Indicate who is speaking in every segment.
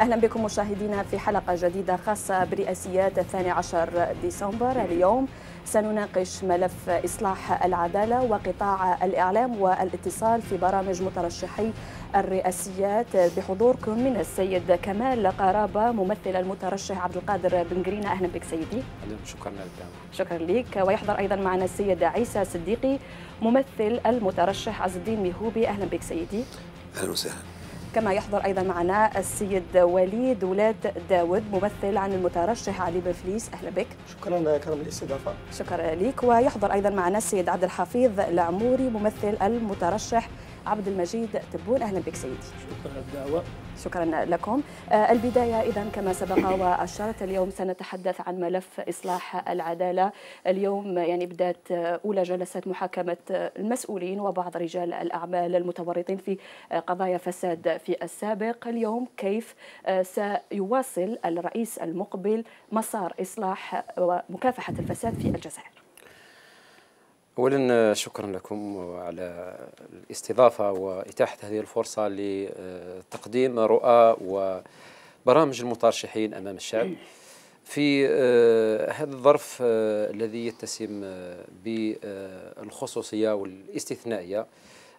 Speaker 1: أهلا بكم مشاهدينا في حلقة جديدة خاصة برئاسيات 12 ديسمبر اليوم سنناقش ملف إصلاح العدالة وقطاع الإعلام والاتصال في برامج مترشحي الرئاسيات بحضوركم من السيد كمال قرابة ممثل المترشح عبد القادر بن جرينا أهلا بك سيدي
Speaker 2: شكرا لك
Speaker 1: شكرا لك ويحضر أيضا معنا السيد عيسى صديقي ممثل المترشح عز الدين ميهوبي أهلا بك سيدي أهلا وسهلا كما يحضر أيضا معنا السيد وليد ولاد داود ممثل عن المترشح علي بفليس أهلا بك شكرا يا كرم الاستضافة شكرا لك ويحضر أيضا معنا السيد عبد الحفيظ العموري ممثل المترشح عبد المجيد تبون أهلا بك سيدي شكرا للدعوة شكرا لكم آه، البداية إذا كما سبق وأشرت اليوم سنتحدث عن ملف إصلاح العدالة اليوم يعني بدأت آه، أولى جلسات محاكمة آه، المسؤولين وبعض رجال الأعمال المتورطين في قضايا فساد في السابق اليوم كيف سيواصل الرئيس المقبل مسار إصلاح ومكافحة الفساد في الجزائر
Speaker 2: اولا شكرا لكم على الاستضافه واتاحه هذه الفرصه لتقديم رؤى وبرامج المترشحين امام الشعب إيه. في آه، هذا الظرف آه، الذي يتسم آه، بالخصوصيه والاستثنائيه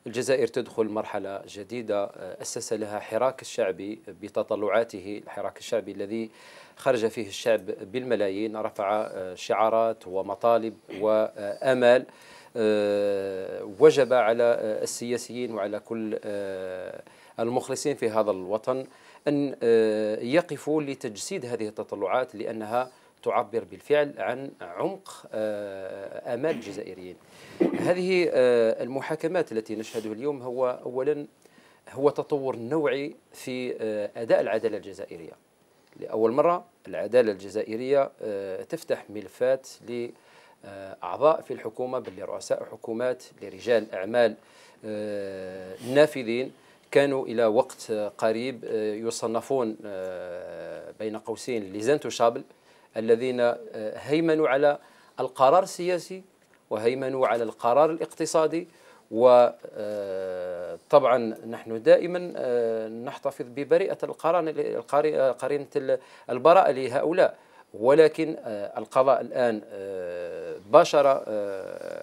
Speaker 2: الجزائر تدخل مرحلة جديدة أسس لها حراك الشعبي بتطلعاته الحراك الشعبي الذي خرج فيه الشعب بالملايين رفع آه، شعارات ومطالب وآمال آه، وجب على آه، السياسيين وعلى كل المخلصين في هذا الوطن أن يقفوا لتجسيد هذه التطلعات لأنها تعبر بالفعل عن عمق آمال الجزائريين هذه المحاكمات التي نشهدها اليوم هو أولا هو تطور نوعي في أداء العدالة الجزائرية لأول مرة العدالة الجزائرية آه، تفتح ملفات لأعضاء في الحكومة بل لرؤساء حكومات لرجال أعمال آه، نافذين كانوا إلى وقت قريب آه، يصنفون بين قوسين لزانتو شابل الذين هيمنوا على القرار السياسي وهيمنوا على القرار الاقتصادي وطبعا نحن دائما آه، نحتفظ ببريئة القرينة قرينة البراءة لهؤلاء ولكن آه، القضاء الآن آه، باشر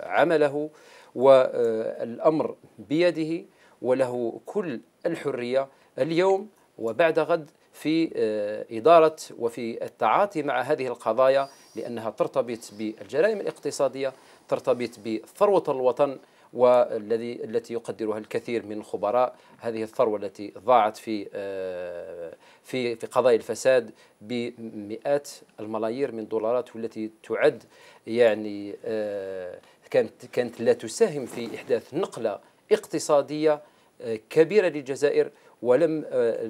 Speaker 2: عمله والأمر بيده وله كل الحرية اليوم وبعد غد في إدارة وفي التعاطي مع هذه القضايا لأنها ترتبط بالجرائم الاقتصادية ترتبط بثروة الوطن والذي التي يقدرها الكثير من الخبراء هذه الثروة التي ضاعت في آه، في في قضايا الفساد بمئات الملايير من الدولارات والتي تعد يعني آه، كانت كانت لا تساهم في إحداث نقلة اقتصادية آه، كبيرة للجزائر ولم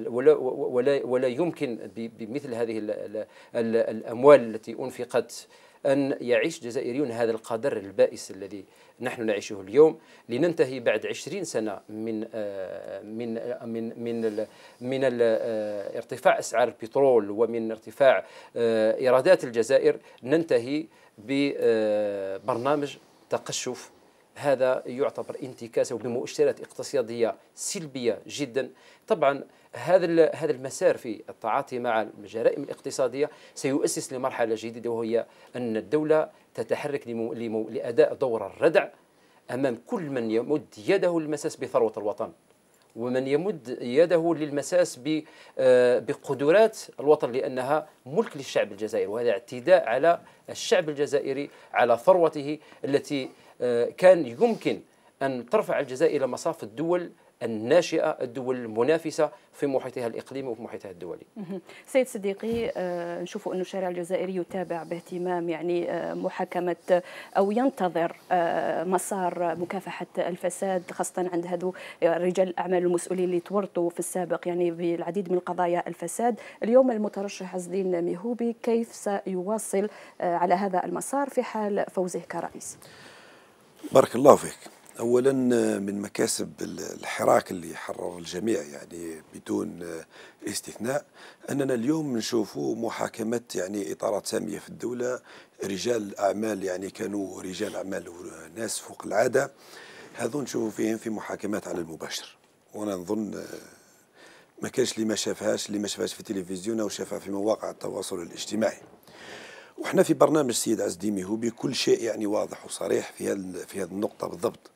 Speaker 2: ولا ولا ولا يمكن بمثل هذه الاموال التي انفقت أن يعيش جزائريون هذا القدر البائس الذي نحن نعيشه اليوم لننتهي بعد عشرين سنة من آه، آه، من من من من آه، ارتفاع أسعار البترول ومن ارتفاع إيرادات الجزائر ننتهي ببرنامج تقشف هذا يعتبر انتكاسة بمؤشرات اقتصادية سلبية جدا طبعا هذا هذا المسار في التعاطي مع الجرائم الاقتصاديه سيؤسس لمرحله جديده وهي ان الدوله تتحرك لمو لمو لاداء دور الردع امام كل من يمد يده للمساس بثروه الوطن ومن يمد يده للمساس آه، بقدرات الوطن لانها ملك للشعب الجزائري وهذا اعتداء على الشعب الجزائري على ثروته التي آه، كان يمكن ان ترفع الجزائر الى مصاف الدول الناشئة الدول المنافسة في محيطها الإقليمي وفي محيطها الدولي
Speaker 1: سيد صديقي آه، نشوف انه الشارع الجزائري يتابع باهتمام يعني آه، محاكمة آه، أو ينتظر مسار مكافحة الفساد خاصة عند هذو رجال الأعمال المسؤولين اللي تورطوا في السابق يعني بالعديد من قضايا الفساد اليوم المترشح عز الدين ميهوبي كيف سيواصل على هذا المسار في حال فوزه كرئيس
Speaker 3: بارك الله فيك اولا آه، من مكاسب الحراك اللي حرر الجميع يعني بدون آه، استثناء اننا اليوم نشوفوا محاكمه يعني اطارات ساميه في الدوله رجال اعمال يعني كانوا رجال اعمال وناس فوق العاده هذو نشوفوا فيهم في محاكمات على المباشر وانا نظن آه، ما كانش اللي ما شافهاش اللي ما شافهاش في التلفزيون او شافها في مواقع التواصل الاجتماعي وحنا في برنامج سيد عز ديمي هو بكل شيء يعني واضح وصريح في هذه في هذه النقطه بالضبط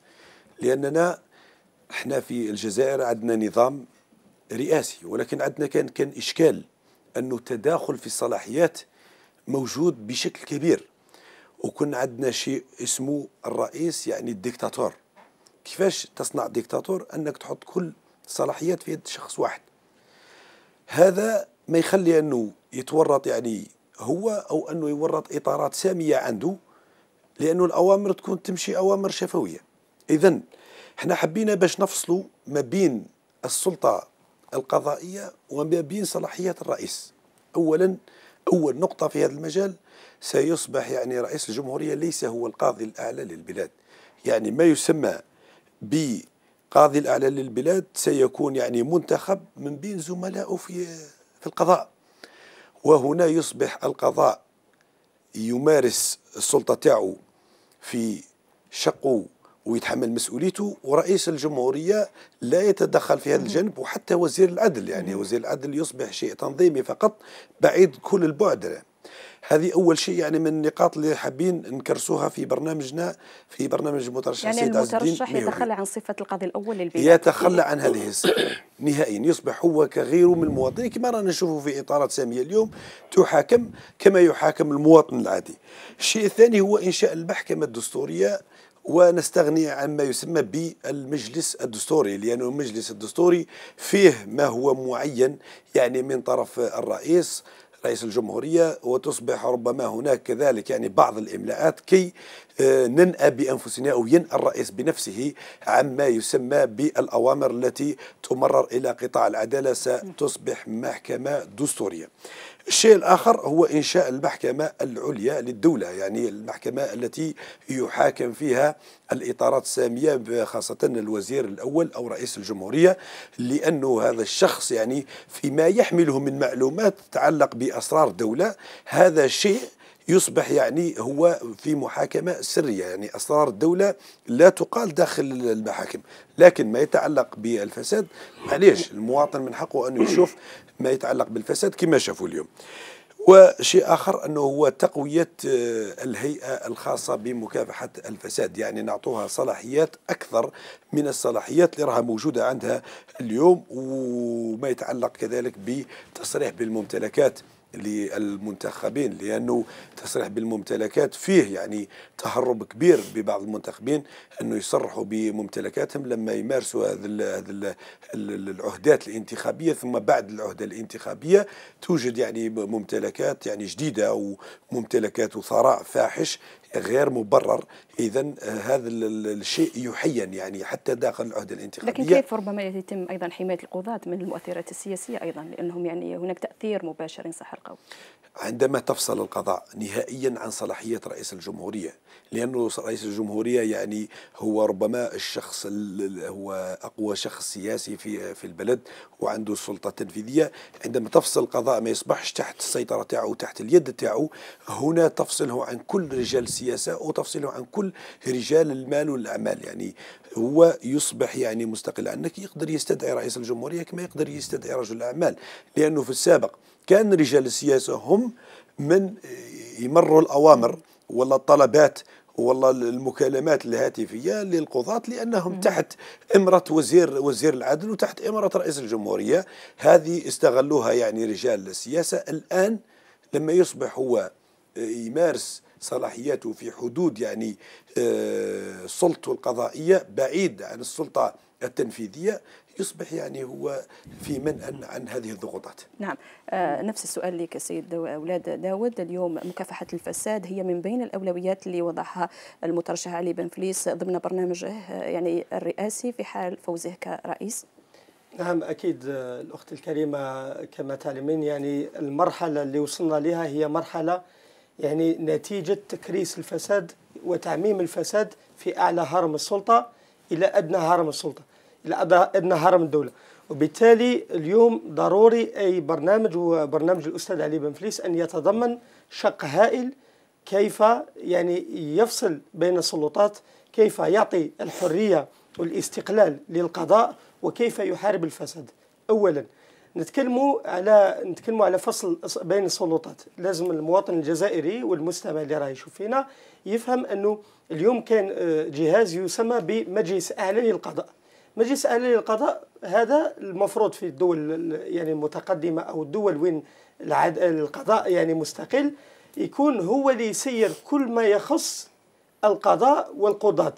Speaker 3: لأننا احنا في الجزائر عندنا نظام رئاسي ولكن عندنا كان كان إشكال أنه التداخل في الصلاحيات موجود بشكل كبير وكنا عندنا شيء اسمه الرئيس يعني الدكتاتور كيفاش تصنع ديكتاتور انك تحط كل الصلاحيات في يد شخص واحد هذا ما يخلي انه يتورط يعني هو او انه يورط اطارات ساميه عنده لانه الاوامر تكون تمشي اوامر شفويه اذا احنا حبينا باش نفصلوا ما بين السلطه القضائيه وما بين صلاحيات الرئيس اولا اول نقطه في هذا المجال سيصبح يعني رئيس الجمهوريه ليس هو القاضي الاعلى للبلاد يعني ما يسمى بقاضي الاعلى للبلاد سيكون يعني منتخب من بين زملائه في في القضاء وهنا يصبح القضاء يمارس السلطه تاعو في شقه ويتحمل مسؤوليته ورئيس الجمهورية لا يتدخل في هذا الجانب وحتى وزير العدل يعني وزير العدل يصبح شيء تنظيمي فقط بعيد كل البعد يعني. هذه اول شيء يعني من النقاط اللي حابين نكرسوها في برنامجنا في برنامج مترشح يعني سيد المترشح يتخلى
Speaker 1: عن صفه القاضي الاول للبيت يتخلى عن هذه
Speaker 3: الصفه نهائيا يصبح هو كغيره من المواطنين كما رانا نشوفه في اطارات ساميه اليوم تحاكم كما يحاكم المواطن العادي الشيء الثاني هو انشاء المحكمه الدستوريه ونستغني عما يسمى بالمجلس الدستوري لأن المجلس الدستوري فيه ما هو معين يعني من طرف الرئيس رئيس الجمهورية وتصبح ربما هناك كذلك يعني بعض الإملاءات كي آه، ننأى بأنفسنا أو ينأى الرئيس بنفسه عما يسمى بالأوامر التي تمرر إلى قطاع العدالة ستصبح محكمة دستورية الشيء الآخر هو إنشاء المحكمة العليا للدولة يعني المحكمة التي يحاكم فيها الإطارات السامية خاصة الوزير الأول أو رئيس الجمهورية لأنه هذا الشخص يعني فيما يحمله من معلومات تتعلق بأسرار دولة هذا شيء يصبح يعني هو في محاكمة سرية يعني أسرار الدولة لا تقال داخل المحاكم لكن ما يتعلق بالفساد معليش المواطن من حقه أنه يشوف ما يتعلق بالفساد كما شافوا اليوم وشيء اخر انه هو تقويه آه، الهيئه الخاصه بمكافحه الفساد يعني نعطوها صلاحيات اكثر من الصلاحيات اللي راها موجوده عندها اليوم وما يتعلق كذلك بتصريح بالممتلكات للمنتخبين لانه تصريح بالممتلكات فيه يعني تهرب كبير ببعض المنتخبين انه يصرحوا بممتلكاتهم لما يمارسوا هذه العهدات الانتخابيه ثم بعد العهده الانتخابيه توجد يعني ممتلكات يعني جديده وممتلكات وثراء فاحش غير مبرر اذا آه، هذا الشيء يحين يعني حتى داخل العهده الانتخابيه لكن كيف
Speaker 1: ربما يتم ايضا حمايه القضاه من المؤثرات السياسيه ايضا لانهم يعني هناك تاثير مباشر ان صح القول
Speaker 3: عندما تفصل القضاء نهائيا عن صلاحيه رئيس الجمهوريه لانه رئيس الجمهوريه يعني هو ربما الشخص هو اقوى شخص سياسي في في البلد وعنده السلطه التنفيذيه عندما تفصل القضاء ما يصبحش تحت السيطره تاعو تحت اليد تاعو هنا تفصله عن كل رجال السياسة وتفصيله عن كل رجال المال والأعمال يعني هو يصبح يعني مستقل عنك يقدر يستدعي رئيس الجمهورية كما يقدر يستدعي رجل الأعمال لأنه في السابق كان رجال السياسة هم من يمروا الأوامر ولا الطلبات والله المكالمات الهاتفيه للقضاة لانهم م. تحت امره وزير وزير العدل وتحت امره رئيس الجمهوريه هذه استغلوها يعني رجال السياسه الان لما يصبح هو يمارس صلاحياته في حدود يعني آه، سلطته القضائية بعيد عن السلطة التنفيذية يصبح يعني هو في منع عن هذه الضغوطات
Speaker 1: نعم آه، نفس السؤال لك سيد أولاد داود اليوم مكافحة الفساد هي من بين الأولويات اللي وضعها المترشح علي بن فليس ضمن برنامجه آه، يعني الرئاسي في حال فوزه كرئيس
Speaker 4: نعم أكيد الأخت الكريمة كما تعلمين يعني المرحلة اللي وصلنا لها هي مرحلة يعني نتيجة تكريس الفساد وتعميم الفساد في أعلى هرم السلطة إلى أدنى هرم السلطة إلى أدنى هرم الدولة وبالتالي اليوم ضروري أي برنامج هو برنامج الأستاذ علي بن فليس أن يتضمن شق هائل كيف يعني يفصل بين السلطات كيف يعطي الحرية والاستقلال للقضاء وكيف يحارب الفساد أولاً نتكلموا على نتكلموا على فصل بين السلطات لازم المواطن الجزائري والمستمع اللي راه يشوف فينا يفهم انه اليوم كان آه، جهاز يسمى بمجلس اعلى للقضاء مجلس اعلى للقضاء هذا المفروض في الدول يعني المتقدمه او الدول وين العد... القضاء يعني مستقل يكون هو اللي يسير كل ما يخص القضاء والقضاة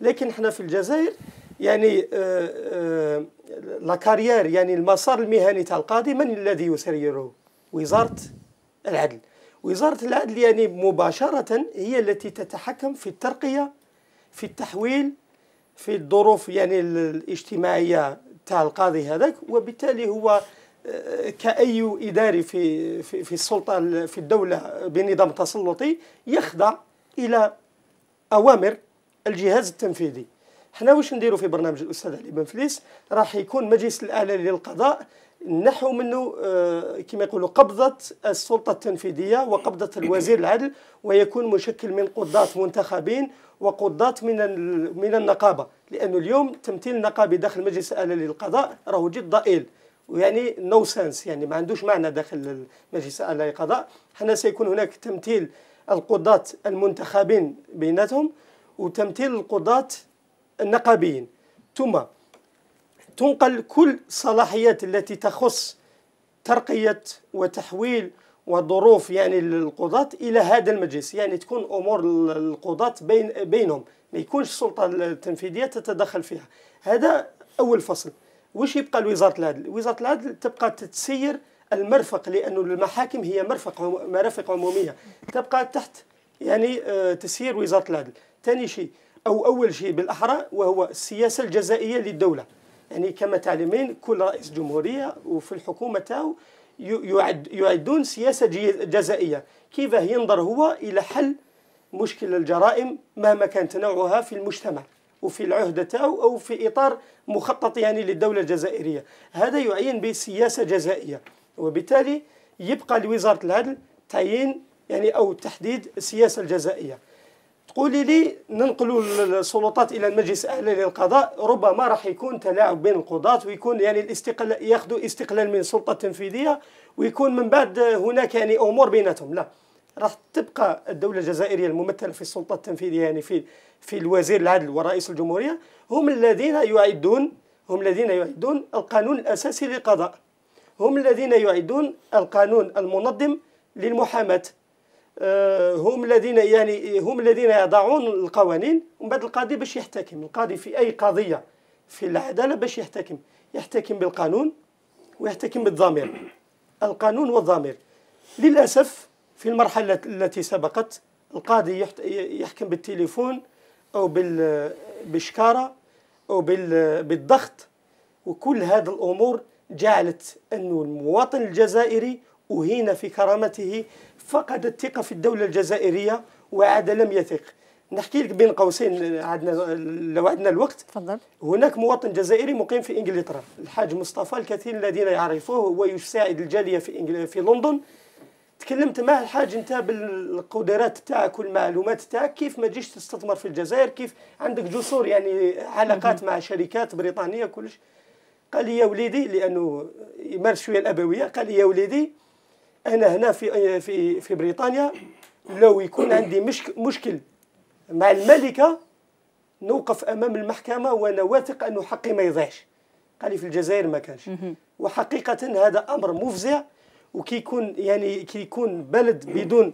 Speaker 4: لكن احنا في الجزائر يعني آه، آه، لا كارير يعني المسار المهني تاع القاضي من الذي يسيره وزاره العدل وزاره العدل يعني مباشره هي التي تتحكم في الترقيه في التحويل في الظروف يعني الاجتماعيه تاع القاضي هذاك وبالتالي هو آه، كأي إداري في في, في السلطة في الدولة بنظام تسلطي يخضع إلى أوامر الجهاز التنفيذي حنا واش نديرو في برنامج الاستاذ علي بن فليس راح يكون مجلس الاعلى للقضاء نحو منه آه، كما يقولوا قبضة السلطة التنفيذية وقبضة الوزير العدل ويكون مشكل من قضاة منتخبين وقضاة من من النقابة لأنه اليوم تمثيل النقابي داخل مجلس الأعلى للقضاء راهو جد ضئيل ويعني نو سنس يعني ما عندوش معنى داخل مجلس الأعلى للقضاء حنا سيكون هناك تمثيل القضاة المنتخبين بيناتهم وتمثيل القضاة النقابيين ثم تنقل كل الصلاحيات التي تخص ترقية وتحويل وظروف يعني القضاة إلى هذا المجلس يعني تكون أمور القضاة بين بينهم ما يكونش السلطة التنفيذية تتدخل فيها هذا أول فصل واش يبقى الوزارة العدل وزارة العدل تبقى تتسير المرفق لأن المحاكم هي مرفق مرافق عمومية تبقى تحت يعني آه، تسيير وزارة العدل ثاني شيء أو أول شيء بالأحرى وهو السياسة الجزائية للدولة يعني كما تعلمين كل رئيس جمهورية وفي الحكومة تاعو يعد يعدون سياسة جزائية كيف ينظر هو إلى حل مشكل الجرائم مهما كان تنوعها في المجتمع وفي العهدة أو في إطار مخطط يعني للدولة الجزائرية هذا يعين بسياسة جزائية وبالتالي يبقى لوزارة العدل تعيين يعني أو تحديد السياسة الجزائية تقولي لي ننقلوا السلطات الى المجلس الاعلى للقضاء ربما راح يكون تلاعب بين القضاة ويكون يعني الاستقلال ياخذوا استقلال من السلطه التنفيذيه ويكون من بعد هناك يعني امور بيناتهم لا راح تبقى الدوله الجزائريه الممثله في السلطه التنفيذيه يعني في في الوزير العدل ورئيس الجمهوريه هم الذين يعدون هم الذين يعدون القانون الاساسي للقضاء هم الذين يعدون القانون المنظم للمحاماه آه، هم الذين يعني هم الذين يضعون القوانين ومن بعد القاضي باش يحتكم القاضي في اي قضيه في العداله باش يحتكم يحتكم بالقانون ويحتكم بالضمير القانون والضمير للاسف في المرحله التي سبقت القاضي يحكم بالتليفون او بالشكاره او بالضغط وكل هذه الامور جعلت أن المواطن الجزائري أهين في كرامته فقد الثقة في الدولة الجزائرية وعاد لم يثق نحكي لك بين قوسين عندنا لو عندنا الوقت تفضل هناك مواطن جزائري مقيم في انجلترا الحاج مصطفى الكثير الذين يعرفوه هو يساعد الجاليه في إنجل... في لندن تكلمت معه الحاج انت بالقدرات تاعك والمعلومات تاعك كيف ما تجيش تستثمر في الجزائر كيف عندك جسور يعني علاقات مع شركات بريطانيه كلش قال لي يا وليدي لانه يمارس شويه الابويه قال لي يا وليدي انا هنا في في في بريطانيا لو يكون عندي مشك مشكل مع الملكه نوقف امام المحكمه وانا واثق انه حقي ما يضيعش قال لي في الجزائر ما كانش وحقيقه هذا امر مفزع وكي يكون يعني كي يكون بلد بدون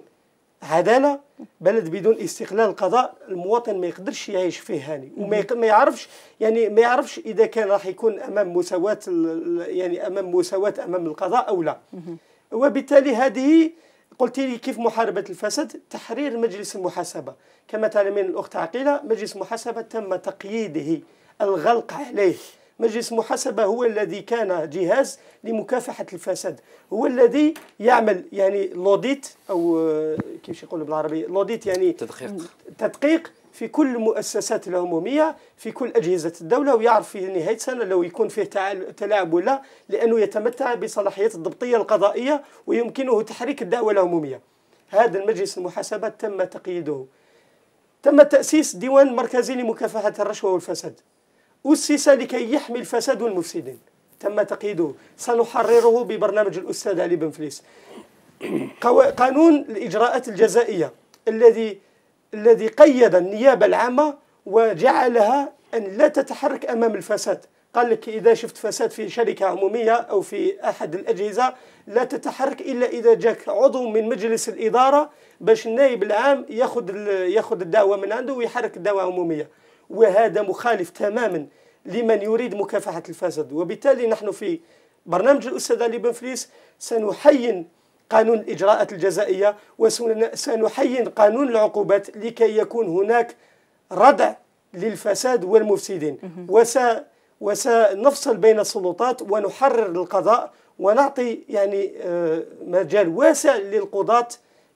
Speaker 4: عداله بلد بدون استقلال قضاء المواطن ما يقدرش يعيش فيه هاني وما ما يعرفش يعني ما يعرفش اذا كان راح يكون امام مساواه يعني امام مساواه امام القضاء او لا وبالتالي هذه قلت لي كيف محاربة الفساد تحرير مجلس المحاسبة كما تعلمين الأخت عقيلة مجلس المحاسبة تم تقييده الغلق عليه مجلس المحاسبة هو الذي كان جهاز لمكافحة الفساد هو الذي يعمل يعني لوديت أو آه، كيف يقولوا بالعربي لوديت يعني تدقيق تدقيق في كل المؤسسات العموميه في كل اجهزه الدوله ويعرف في نهايه سنه لو يكون فيه تلاعب ولا لانه يتمتع بصلاحيات الضبطيه القضائيه ويمكنه تحريك الدعوه العموميه هذا المجلس المحاسبه تم تقييده تم تاسيس ديوان مركزي لمكافحه الرشوه والفساد اسس لكي يحمي الفساد والمفسدين تم تقييده سنحرره ببرنامج الاستاذ علي بن فليس قانون الاجراءات الجزائيه الذي الذي قيد النيابة العامة وجعلها أن لا تتحرك أمام الفساد قال لك إذا شفت فساد في شركة عمومية أو في أحد الأجهزة لا تتحرك إلا إذا جاك عضو من مجلس الإدارة باش النائب العام ياخذ ياخذ الدعوة من عنده ويحرك الدعوة العمومية وهذا مخالف تماما لمن يريد مكافحة الفساد وبالتالي نحن في برنامج الأستاذ علي بن فليس سنحين قانون الإجراءات الجزائية وسنحين قانون العقوبات لكي يكون هناك ردع للفساد والمفسدين وس وسنفصل بين السلطات ونحرر القضاء ونعطي يعني آه، مجال واسع للقضاة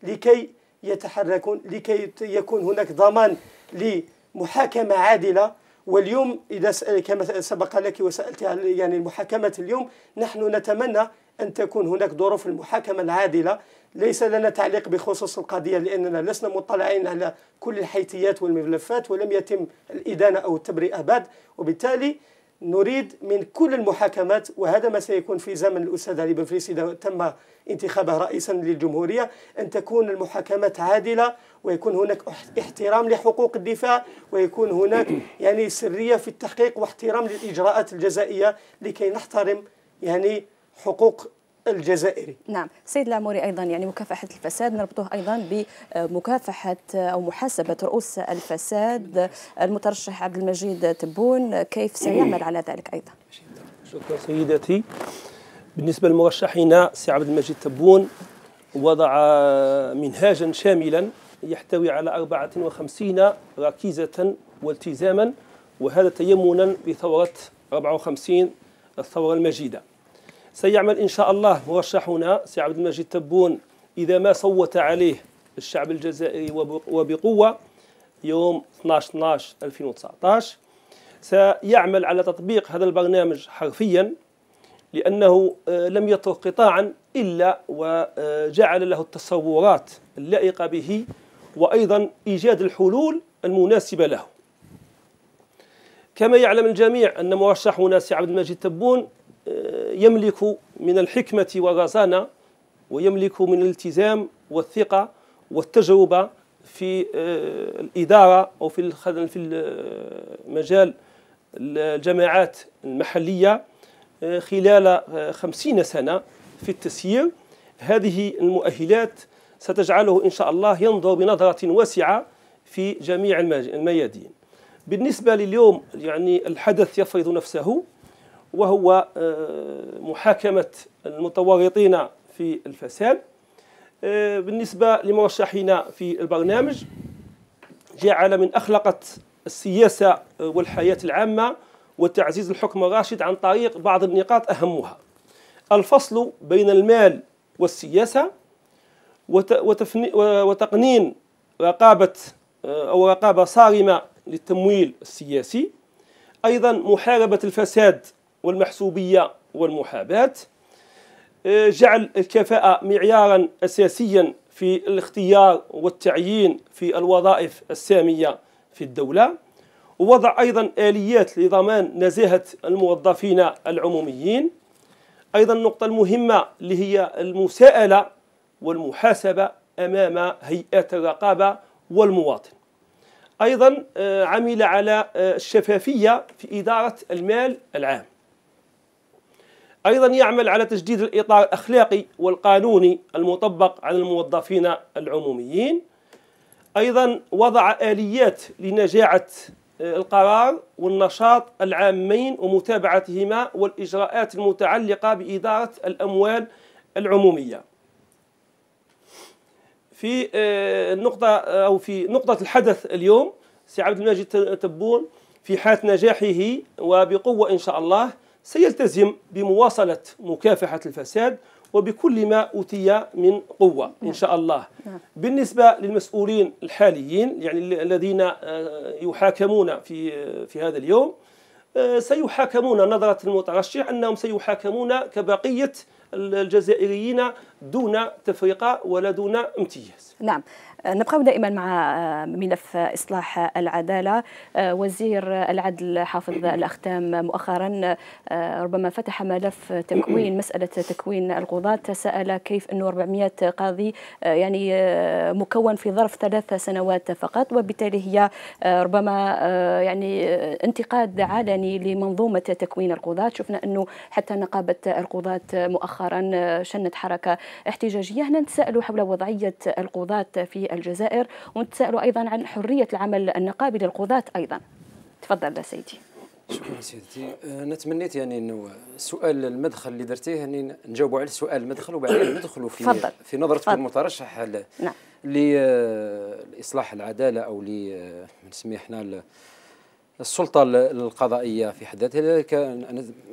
Speaker 4: لكي يتحركون لكي يكون هناك ضمان لمحاكمة عادلة واليوم إذا كما سبق لك وسألت يعني المحاكمة اليوم نحن نتمنى أن تكون هناك ظروف المحاكمة العادلة ليس لنا تعليق بخصوص القضية لأننا لسنا مطلعين على كل الحيثيات والملفات ولم يتم الإدانة أو التبرئة بعد وبالتالي نريد من كل المحاكمات وهذا ما سيكون في زمن الأستاذ علي بن فريسي تم انتخابه رئيسا للجمهورية أن تكون المحاكمات عادلة ويكون هناك احترام لحقوق الدفاع ويكون هناك يعني سرية في التحقيق واحترام للإجراءات الجزائية لكي نحترم يعني حقوق الجزائري
Speaker 1: نعم سيد العموري أيضا يعني مكافحة الفساد نربطه أيضا بمكافحة أو محاسبة رؤوس الفساد المترشح عبد المجيد تبون كيف سيعمل على ذلك أيضا
Speaker 5: شكرا سيدتي بالنسبة للمرشحين سي عبد المجيد تبون وضع منهاجا شاملا يحتوي على 54 ركيزة والتزاما وهذا تيمنا بثورة 54 الثورة المجيدة سيعمل إن شاء الله مرشحنا سي عبد المجيد تبون إذا ما صوت عليه الشعب الجزائري وبقوة يوم 12-12-2019 سيعمل على تطبيق هذا البرنامج حرفيا لأنه آه، لم يترك قطاعا إلا وجعل له التصورات اللائقة به وأيضا إيجاد الحلول المناسبة له كما يعلم الجميع أن مرشحنا سي عبد المجيد تبون يملك من الحكمة والرزانة ويملك من الالتزام والثقة والتجربة في آه، الإدارة أو في في آه، مجال الجماعات المحلية آه، خلال خمسين سنة في التسيير هذه المؤهلات ستجعله إن شاء الله ينظر بنظرة واسعة في جميع الميادين بالنسبة لليوم يعني الحدث يفرض نفسه وهو آه، محاكمة المتورطين في الفساد آه، بالنسبة لمرشحنا في البرنامج جعل من أخلقت السياسة آه، والحياة العامة وتعزيز الحكم الراشد عن طريق بعض النقاط أهمها الفصل بين المال والسياسة وتقنين رقابة أو رقابة صارمة للتمويل السياسي أيضا محاربة الفساد والمحسوبية والمحاباة آه، جعل الكفاءة معيارا أساسيا في الاختيار والتعيين في الوظائف السامية في الدولة ووضع أيضا آليات لضمان نزاهة الموظفين العموميين أيضا النقطة المهمة اللي هي المساءلة والمحاسبة أمام هيئات الرقابة والمواطن أيضا آه، عمل على آه، الشفافية في إدارة المال العام أيضا يعمل على تجديد الإطار الأخلاقي والقانوني المطبق على الموظفين العموميين أيضا وضع آليات لنجاعة آه، القرار والنشاط العامين ومتابعتهما والإجراءات المتعلقة بإدارة الأموال العمومية في النقطة آه، أو في نقطة الحدث اليوم سي عبد المجيد تبون في حالة نجاحه وبقوة إن شاء الله سيلتزم بمواصلة مكافحة الفساد وبكل ما أوتي من قوة إن نعم. شاء الله نعم. بالنسبة للمسؤولين الحاليين يعني الذين آه، يحاكمون في, آه، في هذا اليوم آه، سيحاكمون نظرة المترشح أنهم سيحاكمون كبقية الجزائريين دون تفرقة ولا دون امتياز
Speaker 1: نعم نبقاو دائما مع آه، ملف اصلاح العداله آه، وزير العدل حافظ الاختام مؤخرا آه، ربما فتح ملف تكوين مساله تكوين القضاه سال كيف انه 400 قاضي يعني مكون في ظرف ثلاث سنوات فقط وبالتالي هي ربما يعني انتقاد علني لمنظومه تكوين القضاه شفنا انه حتى نقابه القضاه مؤخرا شنت حركه احتجاجيه هنا نتساءلوا حول وضعيه القضاه في الجزائر ونتساءلوا أيضا عن حرية العمل النقابي للقضاة أيضا تفضل سيدي
Speaker 2: شكرا سيدتي انا أه، تمنيت يعني انه سؤال المدخل اللي درتيه يعني نجاوبوا على سؤال المدخل وبعدين ندخلوا في فضل. في نظره المترشح نعم. أه، لاصلاح العداله او ل أه، نسميه احنا السلطة القضائية في حد ذاتها لذلك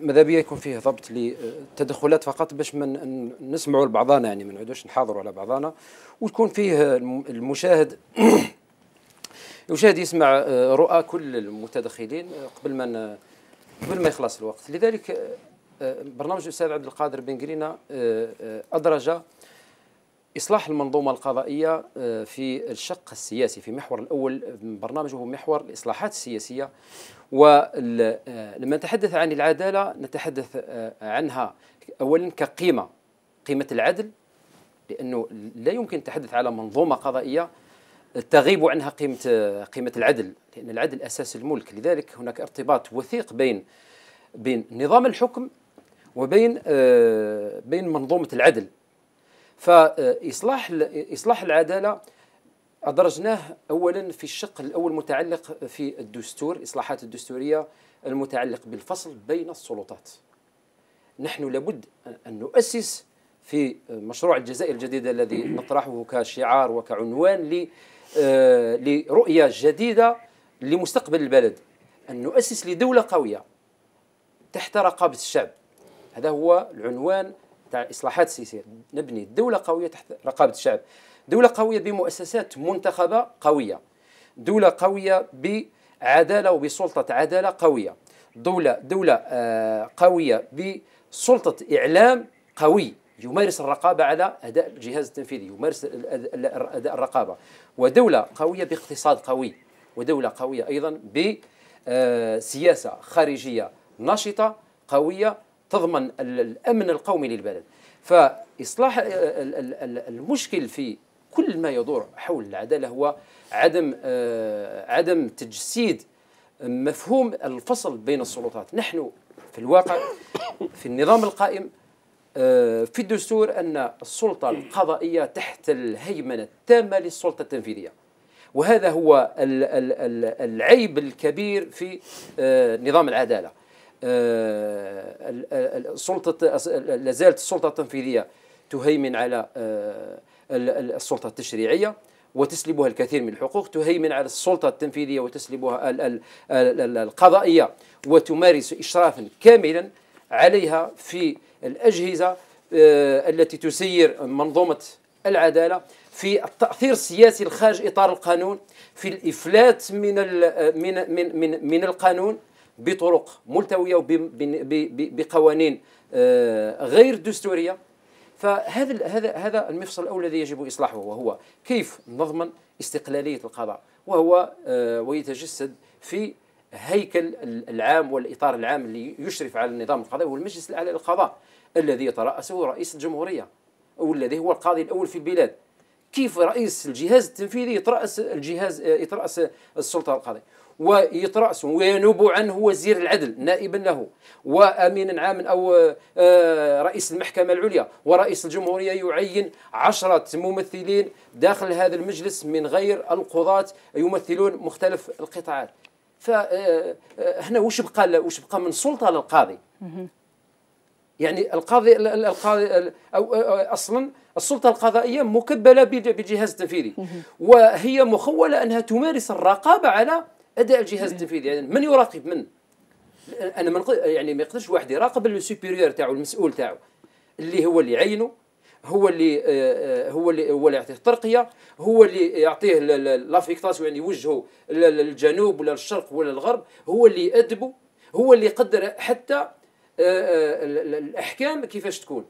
Speaker 2: ماذا بيا يكون فيه ضبط للتدخلات فقط باش من نسمعوا لبعضنا يعني ما نعودوش نحاضروا على بعضنا ويكون فيه المشاهد يشاهد يسمع آه، رؤى كل المتدخلين آه، قبل ما قبل ما يخلص الوقت لذلك آه، برنامج الاستاذ عبد القادر بن قرينا ادرج إصلاح المنظومة القضائية آه، في الشق السياسي في محور الأول من آه، برنامجه محور الإصلاحات السياسية ولما آه، نتحدث عن العدالة نتحدث عنها أولا كقيمة قيمة العدل لأنه لا يمكن التحدث على منظومة قضائية تغيب عنها قيمة قيمة العدل لأن العدل أساس الملك لذلك هناك ارتباط وثيق بين بين نظام الحكم وبين بين منظومة العدل فاصلاح اصلاح العداله أدرجناه أولا في الشق الأول متعلق في الدستور الإصلاحات الدستورية المتعلق بالفصل بين السلطات نحن لابد أن نؤسس في مشروع الجزائر الجديدة الذي نطرحه كشعار وكعنوان آه، لرؤية جديدة لمستقبل البلد أن نؤسس لدولة قوية تحت رقابة الشعب هذا هو العنوان تاع اصلاحات سياسيه نبني دوله قويه تحت رقابه الشعب دوله قويه بمؤسسات منتخبه قويه دوله قويه بعداله وبسلطه عداله قويه دوله دوله آه، قويه بسلطه اعلام قوي يمارس الرقابه على اداء الجهاز التنفيذي يمارس اداء الرقابه ودوله قويه باقتصاد قوي ودوله قويه ايضا بسياسه آه، خارجيه نشطه قويه تضمن الامن القومي للبلد فاصلاح المشكل في كل ما يدور حول العداله هو عدم آه، عدم تجسيد مفهوم الفصل بين السلطات نحن في الواقع في النظام القائم آه، في الدستور ان السلطه القضائيه تحت الهيمنه التامه للسلطه التنفيذيه وهذا هو العيب الكبير في آه، نظام العداله آه، السلطه لا زالت السلطه التنفيذيه تهيمن على آه، السلطه التشريعيه وتسلبها الكثير من الحقوق تهيمن على السلطة التنفيذية وتسلبها القضائية وتمارس إشرافا كاملا عليها في الأجهزة آه، التي تسير منظومة العدالة في التأثير السياسي الخارج إطار القانون في الإفلات من من من من القانون بطرق ملتويه وبقوانين آه، غير دستوريه فهذا هذا هذا المفصل الاول الذي يجب اصلاحه وهو كيف نضمن استقلاليه القضاء وهو آه، ويتجسد في هيكل العام والاطار العام اللي يشرف على النظام القضائي هو المجلس الاعلى للقضاء الذي يترأسه رئيس الجمهوريه والذي هو القاضي الاول في البلاد كيف رئيس الجهاز التنفيذي يترأس الجهاز آه، يترأس السلطه القضائيه ويطرأس وينوب عنه وزير العدل نائبا له وأمينا عاما أو آه، رئيس المحكمة العليا ورئيس الجمهورية يعين عشرة ممثلين داخل هذا المجلس من غير القضاة يمثلون مختلف القطاعات فهنا آه، آه، وش بقى وش بقى من سلطة للقاضي يعني القاضي القاضي أو أصلا السلطة القضائية مكبلة بجهاز تنفيذي وهي مخولة أنها تمارس الرقابة على اداء الجهاز التنفيذي يعني من يراقب من انا من يعني ما يقدرش واحد يراقب السوبيريور تاعو المسؤول تاعو اللي هو اللي يعينه هو اللي آه، آه، هو اللي هو اللي يعطيه الترقيه هو اللي يعطيه لافيكتاسيون يعني يوجهه للجنوب ولا للشرق ولا للغرب هو اللي يأدبه هو اللي يقدر حتى آه، الاحكام كيفاش تكون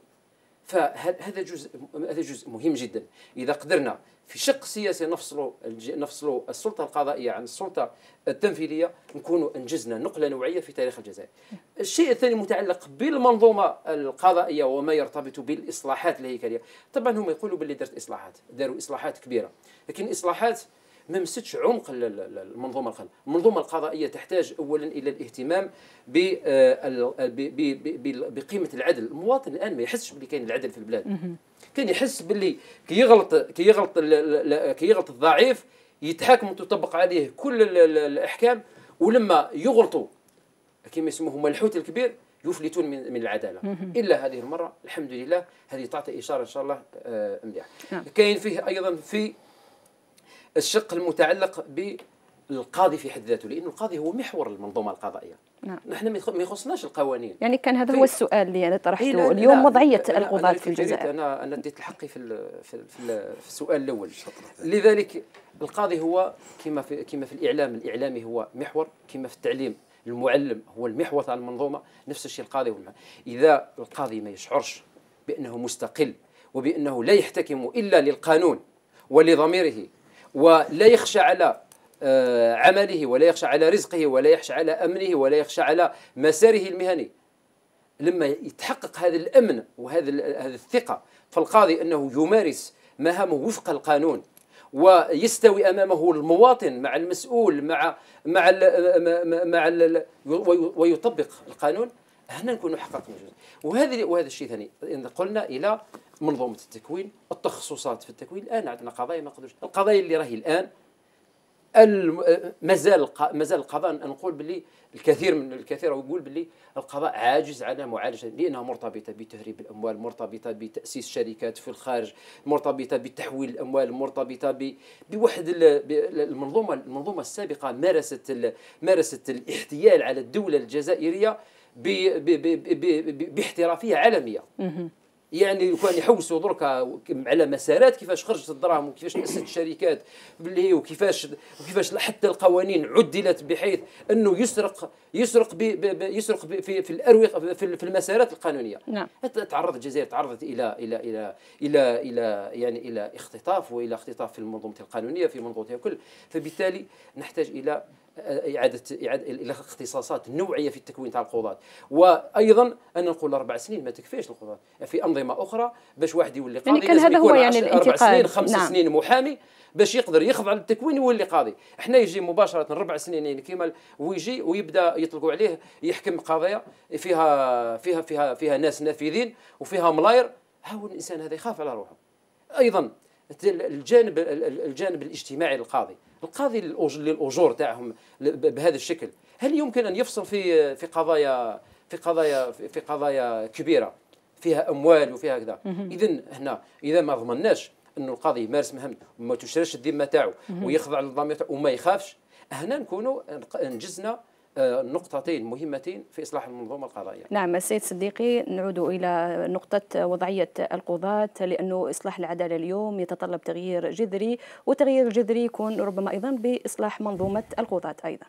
Speaker 2: فهذا جزء هذا جزء مهم جدا اذا قدرنا في شق السياسي نفصلوا نفصلوا السلطه القضائيه عن السلطه التنفيذيه نكونوا انجزنا نقله نوعيه في تاريخ الجزائر. الشيء الثاني متعلق بالمنظومه القضائيه وما يرتبط بالاصلاحات الهيكليه، طبعا هم يقولوا باللي درت اصلاحات، داروا اصلاحات كبيره، لكن اصلاحات ما مستش عمق المنظومه القضائيه المنظومه القضائيه تحتاج اولا الى الاهتمام آه، بقيمه العدل المواطن الان ما يحسش بلي كاين العدل في البلاد كان يحس باللي كي يغلط كي يغلط كي يغلط الضعيف يتحاكم وتطبق عليه كل الاحكام ولما يغلطوا كما يسموه الحوت الكبير يفلتون من من العداله الا هذه المره الحمد لله هذه تعطي اشاره ان شاء الله آه، مليحه نعم. كاين فيه ايضا في الشق المتعلق بالقاضي في حد ذاته لأن القاضي هو محور المنظومة القضائية نعم. نحن ما يخصناش القوانين يعني كان هذا هو
Speaker 1: السؤال اللي انا طرحته إيه، اليوم وضعيه القضاه في الجزائر
Speaker 2: انا انا اديت حقي في في, في, في السؤال الاول لذلك القاضي هو كما في كما في الاعلام الاعلامي هو محور كما في التعليم المعلم هو المحور تاع المنظومه نفس الشيء القاضي هو اذا القاضي ما يشعرش بانه مستقل وبانه لا يحتكم الا للقانون ولضميره ولا يخشى على آه، عمله ولا يخشى على رزقه ولا يخشى على امنه ولا يخشى على مساره المهني لما يتحقق هذا الامن وهذا الثقه فالقاضي انه يمارس مهامه وفق القانون ويستوي امامه المواطن مع المسؤول مع مع الـ مع الـ ويطبق القانون هنا نكون حققنا وهذا وهذا الشيء ثاني قلنا الى منظومه التكوين التخصصات في التكوين الان عندنا قضايا ما نقدروش القضايا اللي راهي الان مازال مازال القضاء نقول باللي الكثير من الكثير يقول باللي القضاء عاجز على معالجه لانها مرتبطه بتهريب الاموال مرتبطه بتاسيس شركات في الخارج مرتبطه بتحويل الاموال مرتبطه بواحد المنظومه المنظومه السابقه مارست مارست الاحتيال على الدوله الجزائريه باحترافيه عالميه يعني لو كان يحوسوا درك على مسارات كيفاش خرجت الدراهم وكيفاش تاسست الشركات باللي وكيفاش وكيفاش حتى القوانين عدلت بحيث انه يسرق يسرق بي بي يسرق بي في في الاروقه في, في المسارات القانونيه نعم. تعرضت الجزائر تعرضت الى الى الى الى الى يعني الى اختطاف والى اختطاف في المنظومه القانونيه في منظومتها الكل فبالتالي نحتاج الى اعاده اعاده اختصاصات نوعيه في التكوين تاع القضاه وايضا ان نقول اربع سنين ما تكفيش القضاه في انظمه اخرى باش واحد يولي يعني قاضي يعني كان هذا هو يعني الانتقال اربع سنين خمس نعم. سنين محامي باش يقدر يخضع للتكوين ويولي قاضي احنا يجي مباشره ربع سنين يعني كيما ويجي ويبدا يطلقوا عليه يحكم قضايا فيها فيها فيها فيها ناس نافذين وفيها ملاير ها هو الانسان هذا يخاف على روحه ايضا الجانب الجانب الاجتماعي للقاضي القاضي للاجور تاعهم بهذا الشكل هل يمكن ان يفصل في في قضايا في قضايا في قضايا كبيره فيها اموال وفيها كذا اذا هنا اذا ما ضمناش انه القاضي يمارس مهم وما تشرش الذمه تاعو ويخضع للضمير وما يخافش هنا نكونوا انجزنا نقطتين مهمتين في اصلاح المنظومه القضائيه. نعم
Speaker 1: السيد صديقي نعود الى نقطه وضعيه القضاة لانه اصلاح العداله اليوم يتطلب تغيير جذري والتغيير الجذري يكون ربما ايضا باصلاح منظومه القضاة ايضا.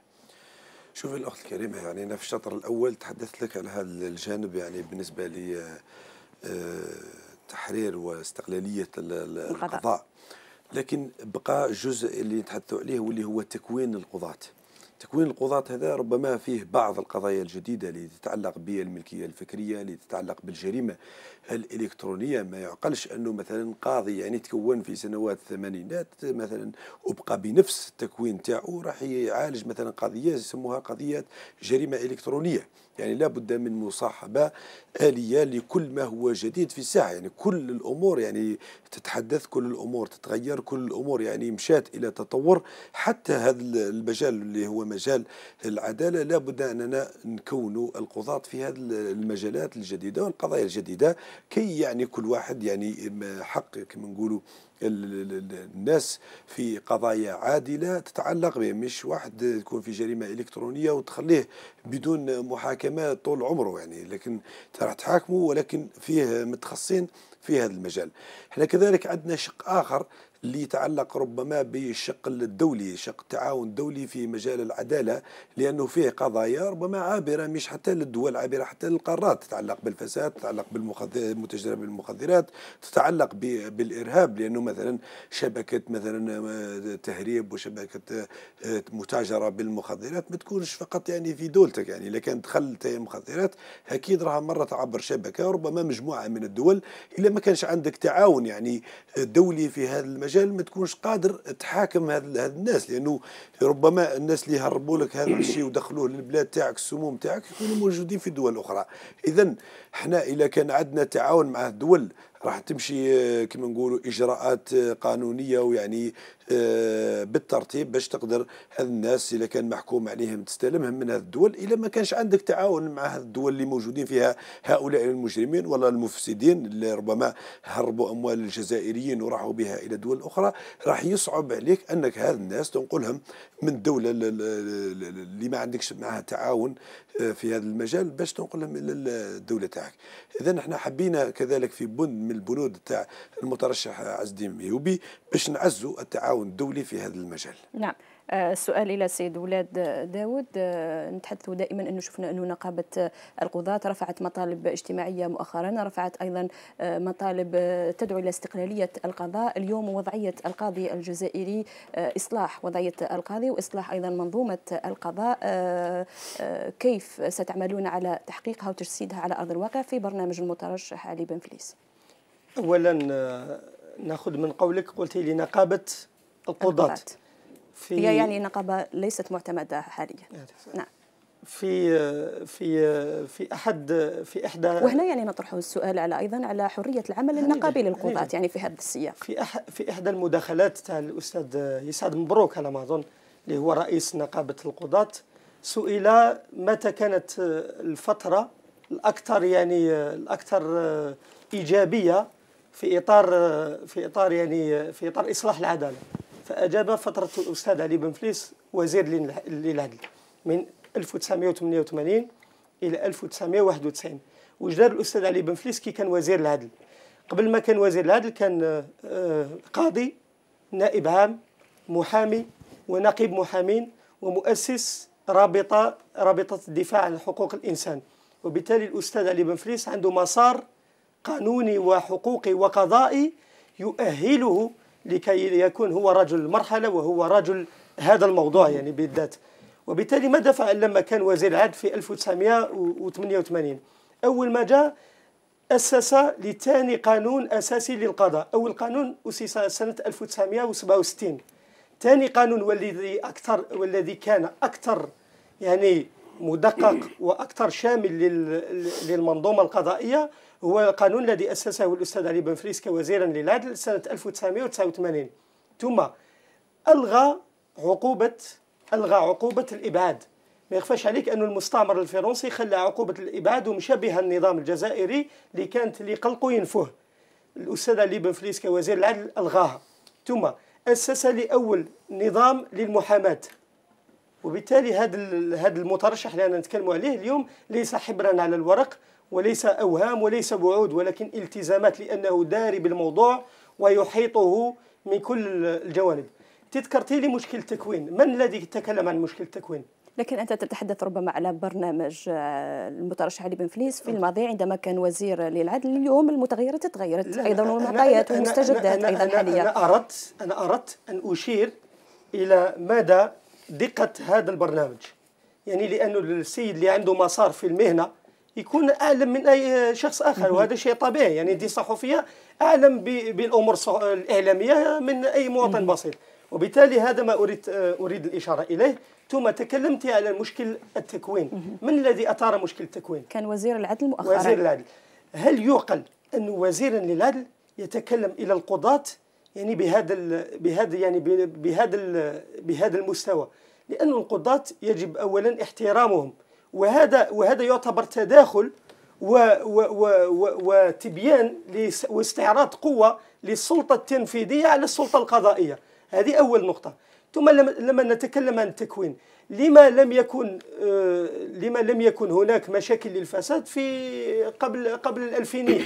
Speaker 3: شوف الاخت الكريمه يعني انا في الشطر الاول تحدثت لك على هذا الجانب يعني بالنسبه لي آه، آه، تحرير واستقلاليه القضاء. القضاء. لكن بقى جزء اللي نتحدثوا عليه واللي هو تكوين القضاة تكوين القضاة هذا ربما فيه بعض القضايا الجديدة اللي تتعلق بالملكية الفكرية اللي تتعلق بالجريمة الإلكترونية ما يعقلش أنه مثلا قاضي يعني تكون في سنوات الثمانينات مثلا وبقى بنفس التكوين تاعو راح يعالج مثلا قضية يسموها قضية جريمة إلكترونية يعني لا بد من مصاحبة آلية لكل ما هو جديد في الساحة يعني كل الأمور يعني تتحدث كل الأمور تتغير كل الأمور يعني مشات إلى تطور حتى هذا المجال اللي هو مجال العدالة لا بد أننا نكون القضاة في هذه المجالات الجديدة والقضايا الجديدة كي يعني كل واحد يعني حق كما نقولوا الناس في قضايا عادله تتعلق به مش واحد يكون في جريمه الكترونيه وتخليه بدون محاكمه طول عمره يعني لكن راح تحاكمه ولكن فيه متخصصين في هذا المجال احنا كذلك عندنا شق اخر اللي يتعلق ربما بالشق الدولي شق التعاون الدولي في مجال العدالة لأنه فيه قضايا ربما عابرة مش حتى للدول عابرة حتى للقارات تتعلق بالفساد تتعلق بالمتجرة بالمخدرات تتعلق بالإرهاب لأنه مثلا شبكة مثلا آه، تهريب وشبكة آه، متاجرة بالمخدرات ما تكونش فقط يعني في دولتك يعني إذا كانت دخلت المخدرات أكيد راها مرت عبر شبكة ربما مجموعة من الدول إلا ما كانش عندك تعاون يعني دولي في هذا المجال المجال ما تكونش قادر تحاكم هاد, هاد الناس لانه ربما الناس اللي هربوا لك هذا الشيء ودخلوه للبلاد تاعك السموم تاعك يكونوا موجودين في دول اخرى اذا احنا اذا كان عندنا تعاون مع الدول راح تمشي آه، كما نقولوا اجراءات آه، قانونيه ويعني آه، بالترتيب باش تقدر هاد الناس الا كان محكوم عليهم تستلمهم من هاد الدول الا ما كانش عندك تعاون مع هاد الدول اللي موجودين فيها هؤلاء المجرمين ولا المفسدين اللي ربما هربوا اموال الجزائريين وراحوا بها الى دول اخرى راح يصعب عليك انك هاد الناس تنقلهم من دوله اللي ما عندكش معها تعاون آه، في هذا المجال باش تنقلهم الى الدوله تاعك اذا احنا حبينا كذلك في بند من البنود تاع المترشح عز الدين ميوبي باش نعزوا التعاون التعاون الدولي في هذا المجال
Speaker 1: نعم آه، السؤال الى السيد ولاد داود آه، نتحدث دائما انه شفنا انه نقابه آه، القضاه رفعت مطالب اجتماعيه مؤخرا رفعت ايضا مطالب تدعو الى استقلاليه القضاء اليوم وضعيه القاضي الجزائري اصلاح وضعيه القاضي واصلاح ايضا منظومه القضاء كيف ستعملون على تحقيقها وتجسيدها على ارض الواقع في برنامج المترشح علي بنفليس
Speaker 4: اولا ناخذ من قولك قلت لي نقابه القضاة في هي يعني
Speaker 1: نقابة ليست معتمدة حاليا يعني نعم
Speaker 4: في في في احد في احدى وهنا
Speaker 1: يعني نطرح السؤال على ايضا على حريه العمل النقابي للقضاة يعني في هذا السياق في أح
Speaker 4: في احدى المداخلات تاع الاستاذ يسعد مبروك على ما اظن اللي هو رئيس نقابه القضاة سئل متى كانت الفتره الاكثر يعني الاكثر ايجابيه في اطار في اطار يعني في اطار اصلاح العداله فأجاب فترة الأستاذ علي بن فليس وزير للعدل من 1988 إلى 1991 وجدار الأستاذ علي بن فليس كي كان وزير العدل قبل ما كان وزير العدل كان آه، آه، قاضي نائب عام محامي ونقيب محامين ومؤسس رابطة رابطة الدفاع عن حقوق الإنسان وبالتالي الأستاذ علي بن فليس عنده مسار قانوني وحقوقي وقضائي يؤهله لكي يكون هو رجل المرحلة وهو رجل هذا الموضوع يعني بالذات وبالتالي ماذا فعل لما كان وزير عاد في 1988 أول ما جاء أسس لثاني قانون أساسي للقضاء أول قانون أسس سنة 1967 ثاني قانون والذي أكثر والذي كان أكثر يعني مدقق وأكثر شامل للمنظومة القضائية هو القانون الذي أسسه الأستاذ علي بن فريس كوزيرا للعدل سنة 1989 ثم ألغى عقوبة ألغى عقوبة الإبعاد ما يخفاش عليك أن المستعمر الفرنسي خلى عقوبة الإبعاد ومشبه النظام الجزائري اللي كانت اللي قلقوا ينفوه الأستاذ علي بن فريس كوزير العدل ألغاها ثم أسس لأول نظام للمحاماة وبالتالي هذا هذا المترشح اللي انا نتكلم عليه اليوم ليس حبرا على الورق وليس أوهام وليس بعود ولكن التزامات لأنه داري بالموضوع ويحيطه من كل الجوانب تذكرتي لي مشكل التكوين من الذي تكلم عن مشكل التكوين
Speaker 1: لكن انت تتحدث ربما على برنامج آه، المترشح علي بن فليس في الماضي عندما كان وزير للعدل اليوم المتغيرات تغيرت ايضا والمعطيات والمستجدات ايضا حاليا انا
Speaker 4: اردت انا اردت ان اشير الى مدى دقه هذا البرنامج يعني لانه السيد اللي عنده مسار في المهنه يكون اعلم من اي شخص اخر وهذا شيء طبيعي يعني دي صحفيه اعلم بالامور الاعلاميه من اي مواطن بسيط وبالتالي هذا ما اريد اريد الاشاره اليه ثم تكلمت على مشكل التكوين من الذي اثار مشكل التكوين كان وزير العدل مؤخرا وزير العدل هل يعقل ان وزيرا للعدل يتكلم الى القضاه يعني بهذا الـ بهذا يعني بهذا الـ بهذا المستوى لأن القضاة يجب أولا احترامهم وهذا وهذا يعتبر تداخل و و و وتبيان واستعراض قوه للسلطه التنفيذيه على السلطه القضائيه هذه اول نقطه ثم لما نتكلم عن التكوين لما لم يكن آه، لما لم يكن هناك مشاكل للفساد في قبل قبل الألفينية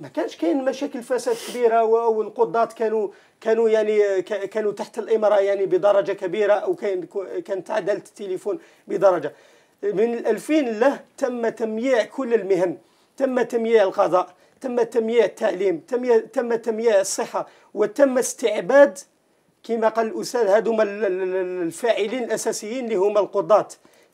Speaker 4: ما كانش كاين مشاكل فساد كبيره والقضاة كانوا كانوا يعني كانوا تحت الاماره يعني بدرجه كبيره او كان كانت عداله التليفون بدرجه من 2000 له تم تمييع كل المهن تم تمييع القضاء تم تمييع التعليم تم تم تمييع الصحه وتم استعباد كما قال الاستاذ هذوما الفاعلين الاساسيين اللي هما القضاه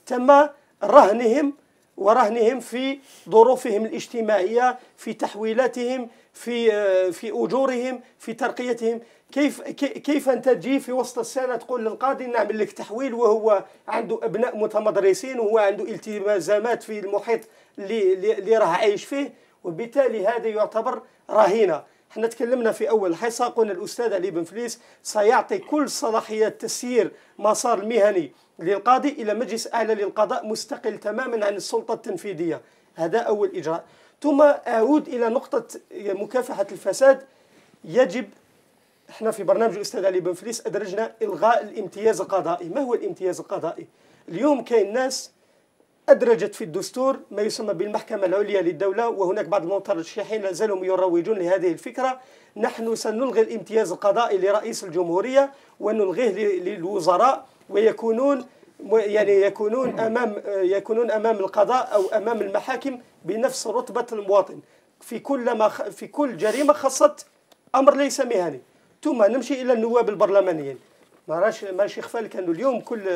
Speaker 4: تم رهنهم ورهنهم في ظروفهم الاجتماعيه في تحويلاتهم في آه، في اجورهم في ترقيتهم كيف كيف انت تجي في وسط السنه تقول للقاضي نعمل لك تحويل وهو عنده ابناء متمدرسين وهو عنده التزامات في المحيط اللي اللي راه عايش فيه وبالتالي هذا يعتبر رهينه احنا تكلمنا في اول حصه قلنا الاستاذ علي بن فليس سيعطي كل صلاحيات تسيير مسار المهني للقاضي الى مجلس اعلى للقضاء مستقل تماما عن السلطه التنفيذيه هذا اول اجراء ثم أعود إلى نقطة مكافحة الفساد يجب احنا في برنامج الأستاذ علي بن فليس أدرجنا إلغاء الامتياز القضائي ما هو الامتياز القضائي؟ اليوم كاين ناس أدرجت في الدستور ما يسمى بالمحكمة العليا للدولة وهناك بعض المترشحين لا زالوا يروجون لهذه الفكرة نحن سنلغي الامتياز القضائي لرئيس الجمهورية ونلغيه للوزراء ويكونون يعني يكونون امام يكونون امام القضاء او امام المحاكم بنفس رتبه المواطن في كل ما في كل جريمه خصت امر ليس مهني ثم نمشي الى النواب البرلمانيين ما راش ماشي خفى لك انه اليوم كل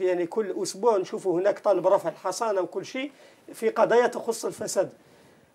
Speaker 4: يعني كل اسبوع نشوفوا هناك طالب رفع الحصانه وكل شيء في قضايا تخص الفساد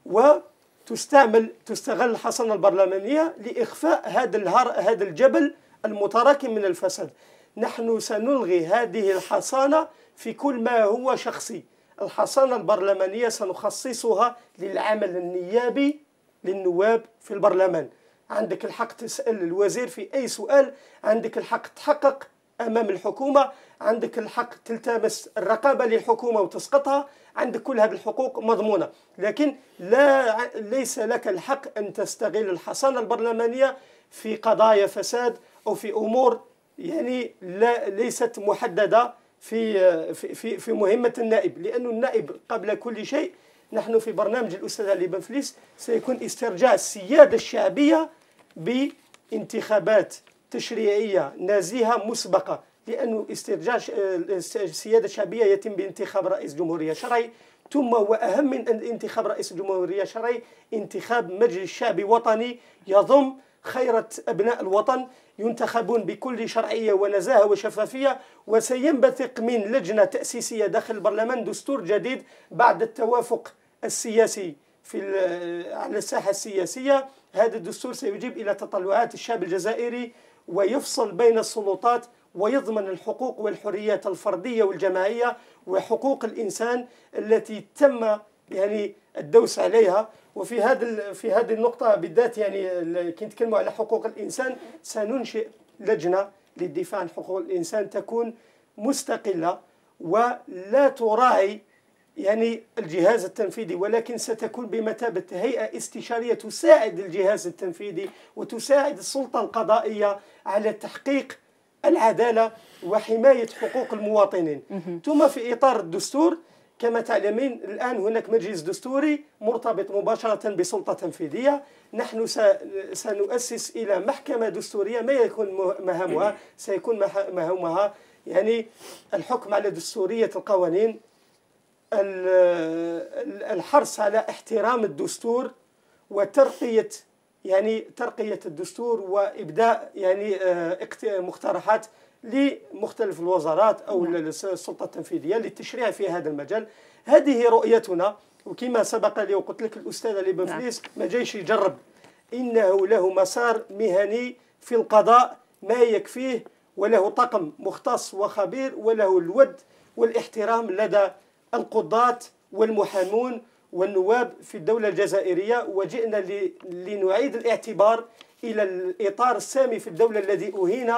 Speaker 4: وتستعمل تستغل الحصانه البرلمانيه لاخفاء هذا الهر هذا الجبل المتراكم من الفساد نحن سنلغي هذه الحصانة في كل ما هو شخصي الحصانة البرلمانية سنخصصها للعمل النيابي للنواب في البرلمان عندك الحق تسأل الوزير في أي سؤال عندك الحق تحقق أمام الحكومة عندك الحق تلتمس الرقابة للحكومة وتسقطها عندك كل هذه الحقوق مضمونة لكن لا ليس لك الحق أن تستغل الحصانة البرلمانية في قضايا فساد أو في أمور يعني لا ليست محدده في في في مهمه النائب لأن النائب قبل كل شيء نحن في برنامج علي بن فليس سيكون استرجاع السياده الشعبيه بانتخابات تشريعيه نزيهه مسبقه لانه استرجاع السياده الشعبيه يتم بانتخاب رئيس جمهوريه شرعي ثم واهم من انتخاب رئيس جمهوريه شرعي انتخاب مجلس شعبي وطني يضم خيرة أبناء الوطن ينتخبون بكل شرعية ونزاهة وشفافية وسينبثق من لجنة تأسيسية داخل البرلمان دستور جديد بعد التوافق السياسي في على الساحة السياسية هذا الدستور سيجيب إلى تطلعات الشعب الجزائري ويفصل بين السلطات ويضمن الحقوق والحريات الفردية والجماعية وحقوق الإنسان التي تم يعني الدوس عليها وفي هذا في هذه النقطه بالذات يعني كي نتكلموا على حقوق الانسان سننشئ لجنه للدفاع عن حقوق الانسان تكون مستقله ولا تراعي يعني الجهاز التنفيذي ولكن ستكون بمثابة هيئة استشارية تساعد الجهاز التنفيذي وتساعد السلطة القضائية على تحقيق العدالة وحماية حقوق المواطنين ثم في إطار الدستور كما تعلمين الآن هناك مجلس دستوري مرتبط مباشرة بسلطة تنفيذية نحن سنؤسس إلى محكمة دستورية ما يكون مهامها سيكون مهامها يعني الحكم على دستورية القوانين الحرص على احترام الدستور وترقية يعني ترقية الدستور وإبداء يعني آه، مقترحات لمختلف الوزارات او نعم. السلطه التنفيذيه للتشريع في هذا المجال هذه رؤيتنا وكما سبق لي وقلت لك الاستاذ علي بن نعم. فليس نعم. ما جايش يجرب انه له مسار مهني في القضاء ما يكفيه وله طقم مختص وخبير وله الود والاحترام لدى القضاة والمحامون والنواب في الدولة الجزائرية وجئنا لنعيد الاعتبار إلى الإطار السامي في الدولة الذي أهين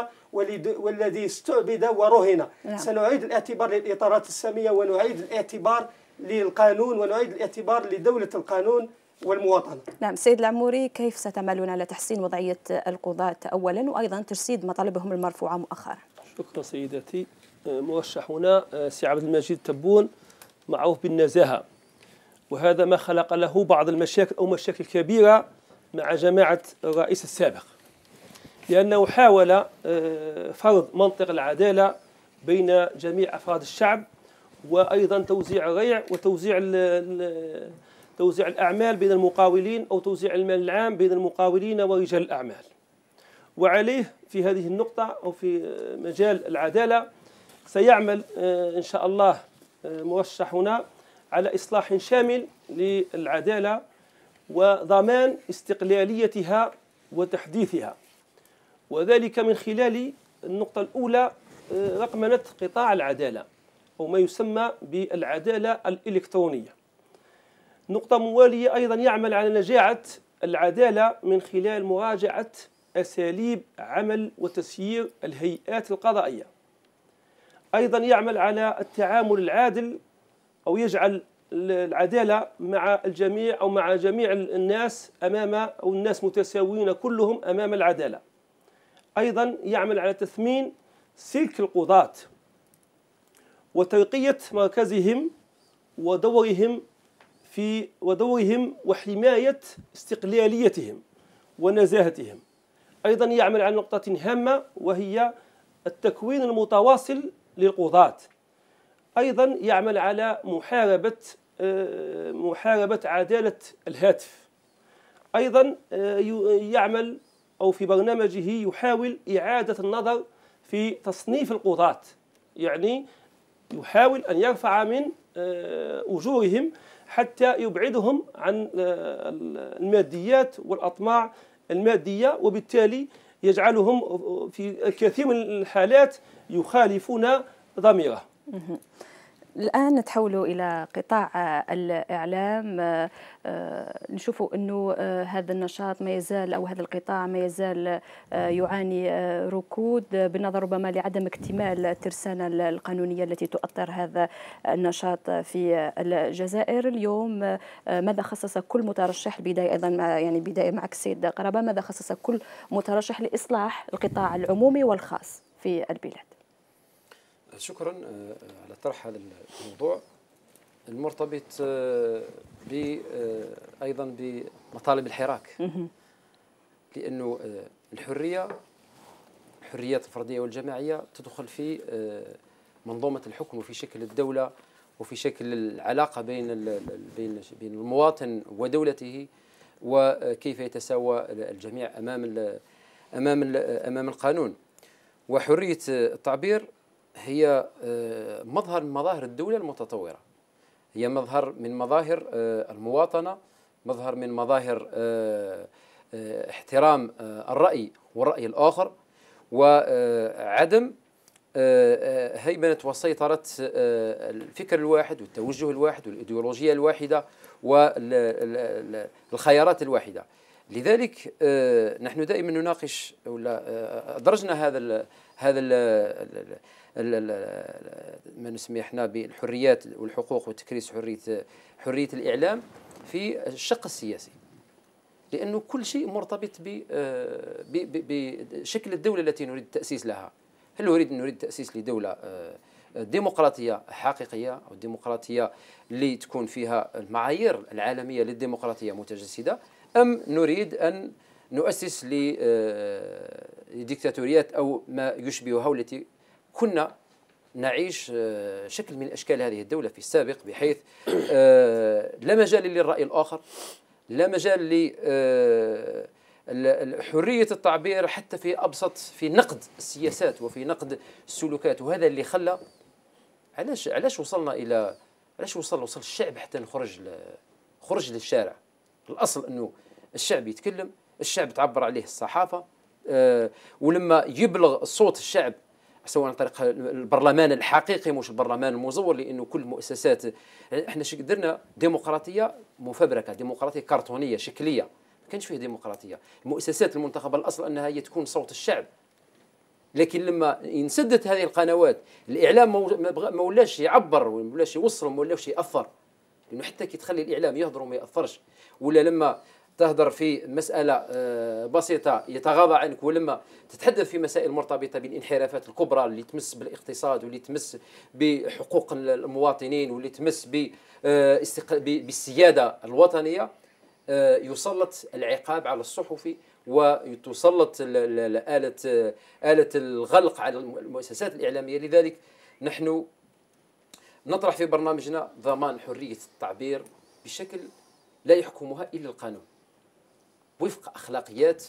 Speaker 4: والذي استعبد ورهن نعم. سنعيد الاعتبار للإطارات السامية ونعيد الاعتبار للقانون ونعيد الاعتبار لدولة القانون
Speaker 5: والمواطنة
Speaker 1: نعم سيد العموري كيف ستعملون على تحسين وضعية القضاة أولا وأيضا تجسيد مطالبهم المرفوعة مؤخرا
Speaker 5: شكرا سيدتي أه، مرشح هنا أه، سي عبد المجيد تبون معروف بالنزاهة وهذا ما خلق له بعض المشاكل أو مشاكل كبيرة مع جماعة الرئيس السابق لأنه حاول آه، فرض منطق العدالة بين جميع أفراد الشعب وأيضا توزيع الريع وتوزيع توزيع الأعمال بين المقاولين أو توزيع المال العام بين المقاولين ورجال الأعمال وعليه في هذه النقطة أو في آه، مجال العدالة سيعمل آه، إن شاء الله مرشحنا على إصلاح شامل للعدالة وضمان استقلاليتها وتحديثها وذلك من خلال النقطة الأولى آه، رقمنة قطاع العدالة أو ما يسمى بالعدالة الإلكترونية نقطة موالية أيضا يعمل على نجاعة العدالة من خلال مراجعة أساليب عمل وتسيير الهيئات القضائية أيضا يعمل على التعامل العادل أو يجعل العدالة مع الجميع أو مع جميع الناس أمام أو الناس متساويين كلهم أمام العدالة أيضا يعمل على تثمين سلك القضاة وترقية مركزهم ودورهم في ودورهم وحماية استقلاليتهم ونزاهتهم أيضا يعمل على نقطة هامة وهي التكوين المتواصل للقضاة أيضا يعمل على محاربة آه، محاربة عدالة الهاتف أيضا آه، يعمل أو في برنامجه يحاول إعادة النظر في تصنيف القضاة يعني يحاول أن يرفع من آه، أجورهم حتى يبعدهم عن الماديات والأطماع المادية وبالتالي يجعلهم في الكثير من الحالات يخالفون ضميره
Speaker 1: الان نتحول الى قطاع آه، الاعلام آه، آه، نشوفوا انه هذا النشاط ما يزال او هذا القطاع ما يزال يعاني ركود بالنظر ربما لعدم اكتمال الترسانه القانونيه التي تؤطر هذا النشاط في الجزائر اليوم ماذا خصص كل مترشح البدايه ايضا مع يعني بدايه معك السيد قرابه ماذا خصص كل مترشح لاصلاح القطاع العمومي والخاص في البلاد
Speaker 2: شكرا آه، آه، على طرح هذا الموضوع المرتبط آه، ب ايضا بمطالب الحراك لانه الحريه الحريات الفرديه والجماعيه تدخل في منظومه الحكم وفي شكل الدوله وفي شكل العلاقه بين بين بين المواطن ودولته وكيف يتساوى الجميع امام امام امام القانون وحريه التعبير هي آه، مظهر من مظاهر الدولة المتطورة هي مظهر من مظاهر آه، المواطنة مظهر من مظاهر آه، احترام الرأي والرأي الآخر وعدم هيمنة وسيطرة الفكر الواحد والتوجه الواحد والإيديولوجية الواحدة والخيارات الواحدة لذلك نحن دائما نناقش ولا أدرجنا هذا هذا ما نسميه احنا بالحريات والحقوق وتكريس حريه حريه الاعلام في الشق السياسي لانه كل شيء مرتبط بشكل الدوله التي نريد التاسيس لها هل نريد نريد تاسيس لدوله آه، ديمقراطيه حقيقيه او ديمقراطيه اللي تكون فيها المعايير العالميه للديمقراطيه متجسده ام نريد ان نؤسس آه، لديكتاتوريات او ما يشبهها والتي كنا نعيش آه، شكل من اشكال هذه الدوله في السابق بحيث آه، لا مجال للراي الاخر لا مجال آه، حرية التعبير حتى في أبسط في نقد السياسات وفي نقد السلوكات وهذا اللي خلى علاش علاش وصلنا إلى علاش وصل وصل الشعب حتى نخرج خرج للشارع الأصل أنه الشعب يتكلم الشعب تعبر عليه الصحافة ولما يبلغ صوت الشعب سواء عن طريق البرلمان الحقيقي مش البرلمان المزور لانه كل المؤسسات احنا درنا ديمقراطيه مفبركه ديمقراطيه كرتونيه شكليه ما كانش فيه ديمقراطيه المؤسسات المنتخبه الاصل انها هي تكون صوت الشعب لكن لما انسدت هذه القنوات الاعلام ما ولاش يعبر وما ولاش يوصل وما ولاش ياثر لانه حتى كي تخلي الاعلام يهضر وما ياثرش ولا لما تهدر في مسألة آه، بسيطة يتغاضى عنك ولما تتحدث في مسائل مرتبطة بالانحرافات الكبرى اللي تمس بالاقتصاد واللي تمس بحقوق المواطنين واللي تمس آه، بالسيادة الوطنية آه، يسلط العقاب على الصحفي وتسلط آلة آلة الغلق على المؤسسات الإعلامية لذلك نحن نطرح في برنامجنا ضمان حرية التعبير بشكل لا يحكمها إلا القانون وفق اخلاقيات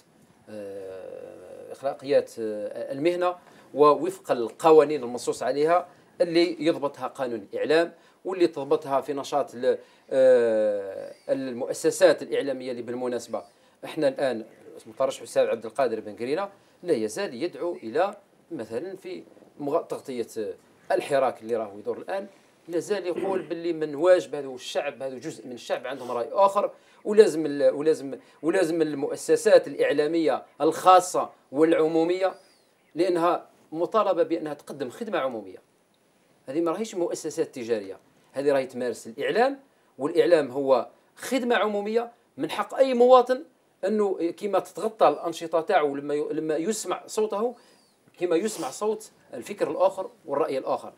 Speaker 2: آه، اخلاقيات آه، المهنه ووفق القوانين المنصوص عليها اللي يضبطها قانون الاعلام واللي تضبطها في نشاط آه، المؤسسات الاعلاميه اللي بالمناسبه احنا الان مترشح السابع عبد القادر بن قرينا لا يزال يدعو الى مثلا في تغطيه الحراك اللي راهو يدور الان لازال يقول باللي من واجب هذا الشعب هذا جزء من الشعب عندهم راي اخر ولازم ولازم ولازم المؤسسات الاعلاميه الخاصه والعموميه لانها مطالبه بانها تقدم خدمه عموميه هذه ما راهيش مؤسسات تجاريه هذه راهي تمارس الاعلام والاعلام هو خدمه عموميه من حق اي مواطن انه كما تتغطى الانشطه تاعو لما لما يسمع صوته كما يسمع صوت الفكر الاخر والراي الاخر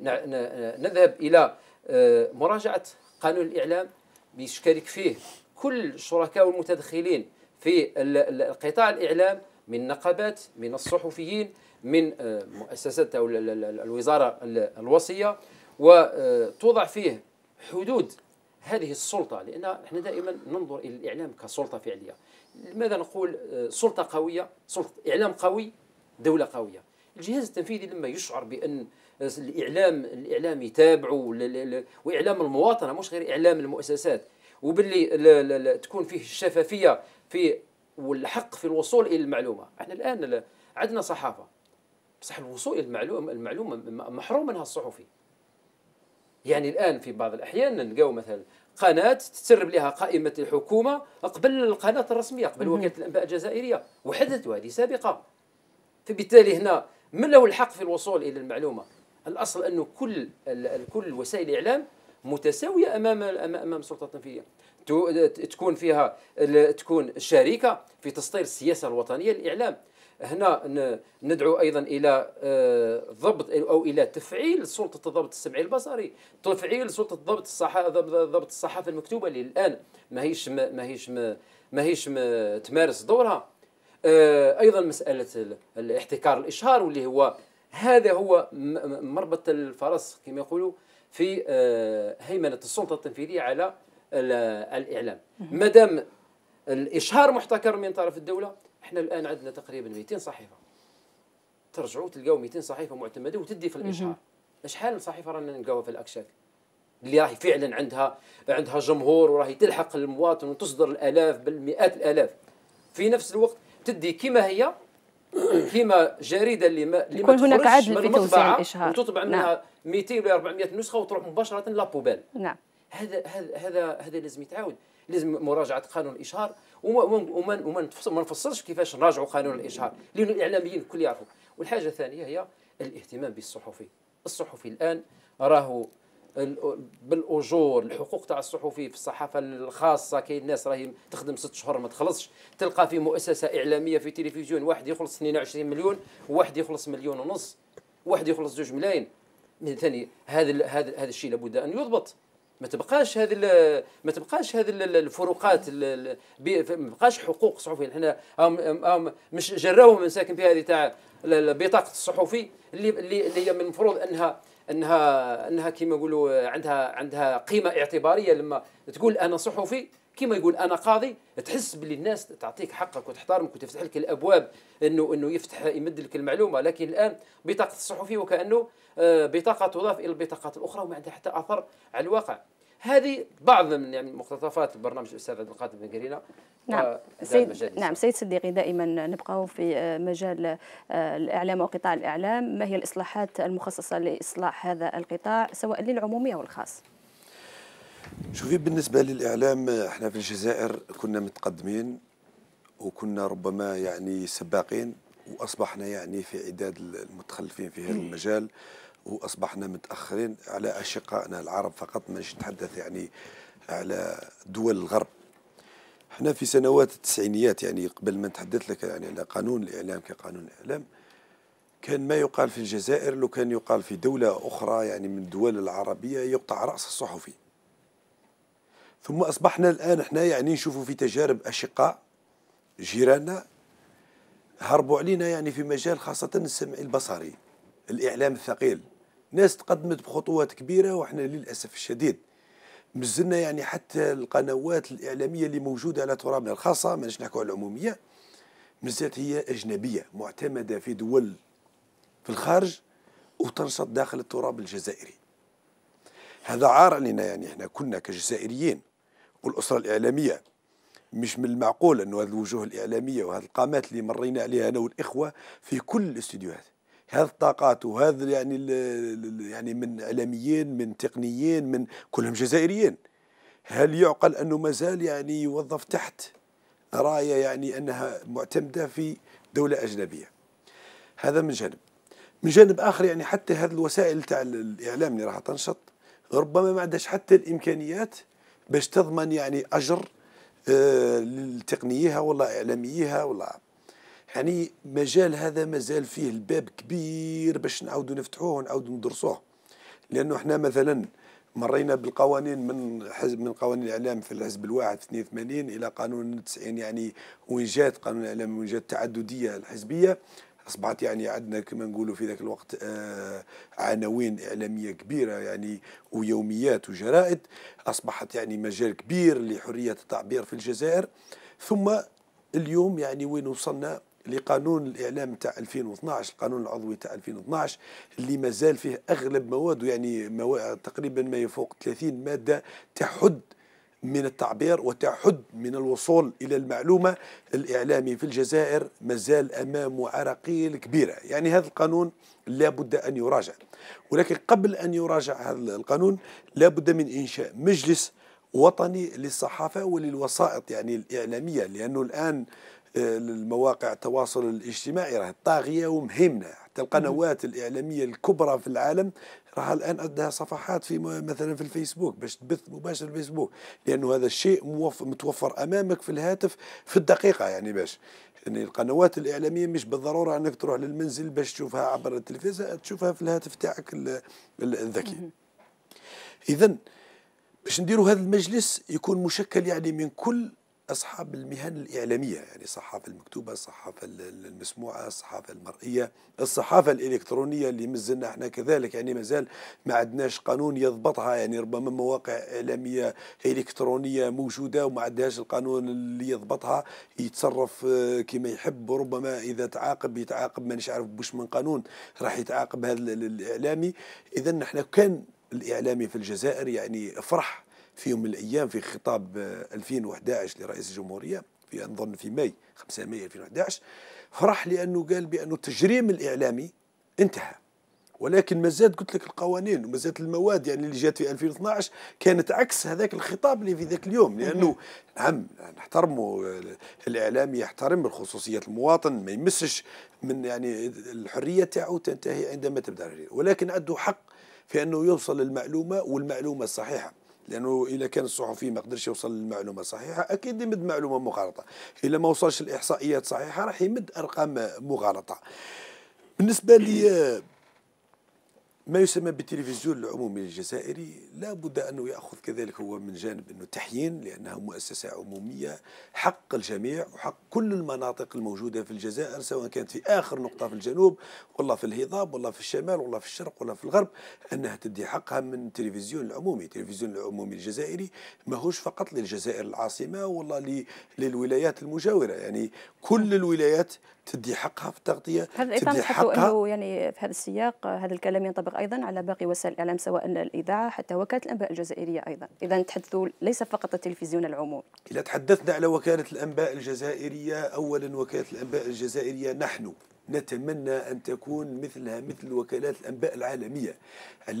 Speaker 2: نذهب إلى آه، مراجعة قانون الإعلام بيشترك فيه كل الشركاء والمتدخلين في القطاع الإعلام من نقابات من الصحفيين من آه، مؤسسات أو الوزارة الوصية وتوضع آه، فيه حدود هذه السلطة لأن احنا دائما ننظر إلى الإعلام كسلطة فعلية ماذا نقول سلطة قوية سلطة إعلام قوي دولة قوية الجهاز التنفيذي لما يشعر بأن الاعلام الإعلام يتابعوا وإعلام المواطنة مش غير إعلام المؤسسات وباللي تكون فيه الشفافية في والحق في الوصول إلى المعلومة احنا الآن عندنا صحافة بصح الوصول إلى المعلومة المعلومة محروم منها الصحفي يعني الآن في بعض الأحيان نلقاو مثلا قناة تسرب لها قائمة الحكومة قبل القناة الرسمية قبل وكالة الأنباء الجزائرية وحدثت وهذه سابقة فبالتالي هنا من له الحق في الوصول إلى المعلومة الاصل انه كل كل وسائل الاعلام متساويه امام امام السلطه التنفيذيه تكون فيها تكون شريكه في تسطير السياسه الوطنيه للاعلام هنا ندعو ايضا الى آه، ضبط او الى تفعيل سلطه الضبط السمعي البصري تفعيل سلطه ضبط الصحافه ضبط الصحافه المكتوبه اللي الان ماهيش ماهيش ماهيش تمارس دورها آه، ايضا مساله الاحتكار الاشهار واللي هو هذا هو مربط الفرس كما يقولوا في آه، هيمنه السلطه التنفيذيه على الاعلام ما دام الاشهار محتكر من طرف الدوله احنا الان عندنا تقريبا 200 صحيفه ترجعوا تلقاو 200 صحيفه معتمده وتدي في الاشهار شحال صحيفه رانا نلقاوها في الاكشاك اللي راهي فعلا عندها عندها جمهور وراهي تلحق المواطن وتصدر الالاف بالمئات الالاف في نفس الوقت تدي كما هي كيما جريده اللي ما اللي ما هناك عدل في توزيع الاشهار وتطبع نعم. منها نعم. 200 ولا 400 نسخه وتروح مباشره لابوبال نعم هذا هذا هذا هذا لازم يتعاود لازم مراجعه قانون الاشهار وما وما وما ما نفصلش كيفاش نراجعوا قانون الاشهار لان الاعلاميين الكل يعرفوا والحاجه الثانيه هي الاهتمام بالصحفي الصحفي الان راهو بالاجور الحقوق تاع الصحفي في الصحافه الخاصه كاين ناس راهي تخدم ست شهور ما تخلصش تلقى في مؤسسه اعلاميه في تلفزيون واحد يخلص 22 مليون واحد يخلص مليون ونص واحد يخلص 2 ملايين من ثاني هذا هذا هذا الشيء لابد ان يضبط ما تبقاش هذه ما تبقاش هذه الفروقات ما تبقاش حقوق صحفيين حنا مش جراوهم ساكن في هذه تاع بطاقه الصحفي اللي اللي هي من المفروض انها انها انها كما نقولوا عندها عندها قيمه اعتباريه لما تقول انا صحفي كما يقول انا قاضي تحس باللي الناس تعطيك حقك وتحترمك وتفتح لك الابواب انه انه يفتح يمد لك المعلومه لكن الان بطاقه الصحفي وكانه آه، بطاقه تضاف الى البطاقات الاخرى وما عندها حتى اثر على الواقع هذه بعض من يعني مقتطفات برنامج الاستاذ عبد القادر بن قرينه نعم آه، سيد نعم
Speaker 1: سيد صديقي دائما نبقى في آه، مجال آه، الاعلام وقطاع الاعلام ما هي الاصلاحات المخصصه لاصلاح هذا القطاع سواء للعمومي او الخاص
Speaker 3: شوفي بالنسبه للاعلام احنا في الجزائر كنا متقدمين وكنا ربما يعني سباقين واصبحنا يعني في عداد المتخلفين في هذا المجال واصبحنا متاخرين على اشقائنا العرب فقط ماشي نتحدث يعني على دول الغرب احنا في سنوات التسعينيات يعني قبل ما نتحدث لك يعني على قانون الاعلام كقانون الاعلام كان ما يقال في الجزائر لو كان يقال في دولة أخرى يعني من الدول العربية يقطع رأس الصحفي ثم أصبحنا الآن احنا يعني نشوفوا في تجارب أشقاء جيراننا هربوا علينا يعني في مجال خاصة السمع البصري الإعلام الثقيل ناس تقدمت بخطوات كبيره وحنا للاسف الشديد مزلنا يعني حتى القنوات الاعلاميه اللي موجوده على ترابنا الخاصه ماناش نحكوا على العموميه مازالت هي اجنبيه معتمده في دول في الخارج وتنشط داخل التراب الجزائري هذا عار علينا يعني احنا كنا كجزائريين والاسره الاعلاميه مش من المعقول انه هذه الوجوه الاعلاميه وهذه القامات اللي مرينا عليها انا والاخوه في كل الاستديوهات هذه الطاقات وهذا يعني يعني من اعلاميين من تقنيين من كلهم جزائريين هل يعقل انه مازال يعني يوظف تحت رايه يعني انها معتمده في دوله اجنبيه هذا من جانب من جانب اخر يعني حتى هذه الوسائل تاع الاعلام اللي راح تنشط ربما ما عندهاش حتى الامكانيات باش تضمن يعني اجر آه، لتقنيها ولا اعلاميها ولا يعني مجال هذا مازال فيه الباب كبير باش نعاودوا نفتحوه ونعاودوا ندرسوه لانه احنا مثلا مرينا بالقوانين من حزب من قوانين الاعلام في الحزب الواحد في 82 الى قانون 90 يعني وين جات قانون الاعلام وين جات التعدديه الحزبيه اصبحت يعني عندنا كما نقولوا في ذاك الوقت آه عناوين اعلاميه كبيره يعني ويوميات وجرائد اصبحت يعني مجال كبير لحريه التعبير في الجزائر ثم اليوم يعني وين وصلنا لقانون الاعلام تاع 2012 القانون العضوي تاع 2012 اللي مازال فيه اغلب مواده يعني مواد تقريبا ما يفوق 30 ماده تحد من التعبير وتحد من الوصول الى المعلومه الاعلامي في الجزائر مازال امامه عراقيل كبيره يعني هذا القانون لابد ان يراجع ولكن قبل ان يراجع هذا القانون لابد من انشاء مجلس وطني للصحافه وللوسائط يعني الاعلاميه لانه الان للمواقع التواصل الاجتماعي راه طاغيه ومهمه حتى القنوات الاعلاميه الكبرى في العالم راها الان عندها صفحات في مثلا في الفيسبوك باش تبث مباشر الفيسبوك لانه هذا الشيء متوفر امامك في الهاتف في الدقيقه يعني باش يعني القنوات الاعلاميه مش بالضروره انك تروح للمنزل باش تشوفها عبر التلفزه تشوفها في الهاتف تاعك الذكي اذا باش نديروا هذا المجلس يكون مشكل يعني من كل أصحاب المهن الإعلامية يعني الصحافة المكتوبة الصحافة المسموعة الصحافة المرئية الصحافة الإلكترونية اللي مازلنا احنا كذلك يعني مازال ما عندناش قانون يضبطها يعني ربما مواقع إعلامية إلكترونية موجودة وما عندهاش القانون اللي يضبطها يتصرف آه، كما يحب وربما إذا تعاقب يتعاقب مانيش عارف بوش من قانون راح يتعاقب هذا الإعلامي إذا احنا كان الإعلامي في الجزائر يعني فرح في يوم من الايام في خطاب 2011 آه، لرئيس الجمهوريه في نظن في ماي 5 ماي 2011 فرح لانه قال بانه التجريم الاعلامي انتهى ولكن ما زاد قلت لك القوانين وما زاد المواد يعني اللي جات في 2012 كانت عكس هذاك الخطاب اللي في ذاك اليوم لانه نعم نحترموا آه، الاعلام يحترم الخصوصيه المواطن ما يمسش من يعني الحريه تاعو تنتهي عندما تبدا ولكن عنده حق في انه يوصل للمعلومه والمعلومه الصحيحه لانه اذا كان الصحفي ما قدرش يوصل للمعلومه صحيحه اكيد يمد معلومه مغالطه الا ما وصلش الاحصائيات صحيحه راح يمد ارقام مغالطه بالنسبه لي ما يسمى بالتلفزيون العمومي الجزائري لا بد أنه يأخذ كذلك هو من جانب أنه تحيين لأنها مؤسسة عمومية حق الجميع وحق كل المناطق الموجودة في الجزائر سواء كانت في آخر نقطة في الجنوب ولا في الهضاب ولا في الشمال ولا في الشرق ولا في الغرب أنها تدي حقها من التلفزيون العمومي التلفزيون العمومي الجزائري ماهوش فقط للجزائر العاصمة ولا للولايات المجاورة يعني كل الولايات تدي حقها في التغطيه هذا ايضا تدي حقها انه
Speaker 1: يعني في هذا السياق هذا الكلام ينطبق ايضا على باقي وسائل الاعلام سواء الاذاعه حتى وكاله الانباء الجزائريه ايضا اذا تحدثوا ليس فقط التلفزيون العمومي
Speaker 3: اذا تحدثنا على وكاله الانباء الجزائريه اولا وكاله الانباء الجزائريه نحن نتمنى أن تكون مثلها مثل وكالات الأنباء العالمية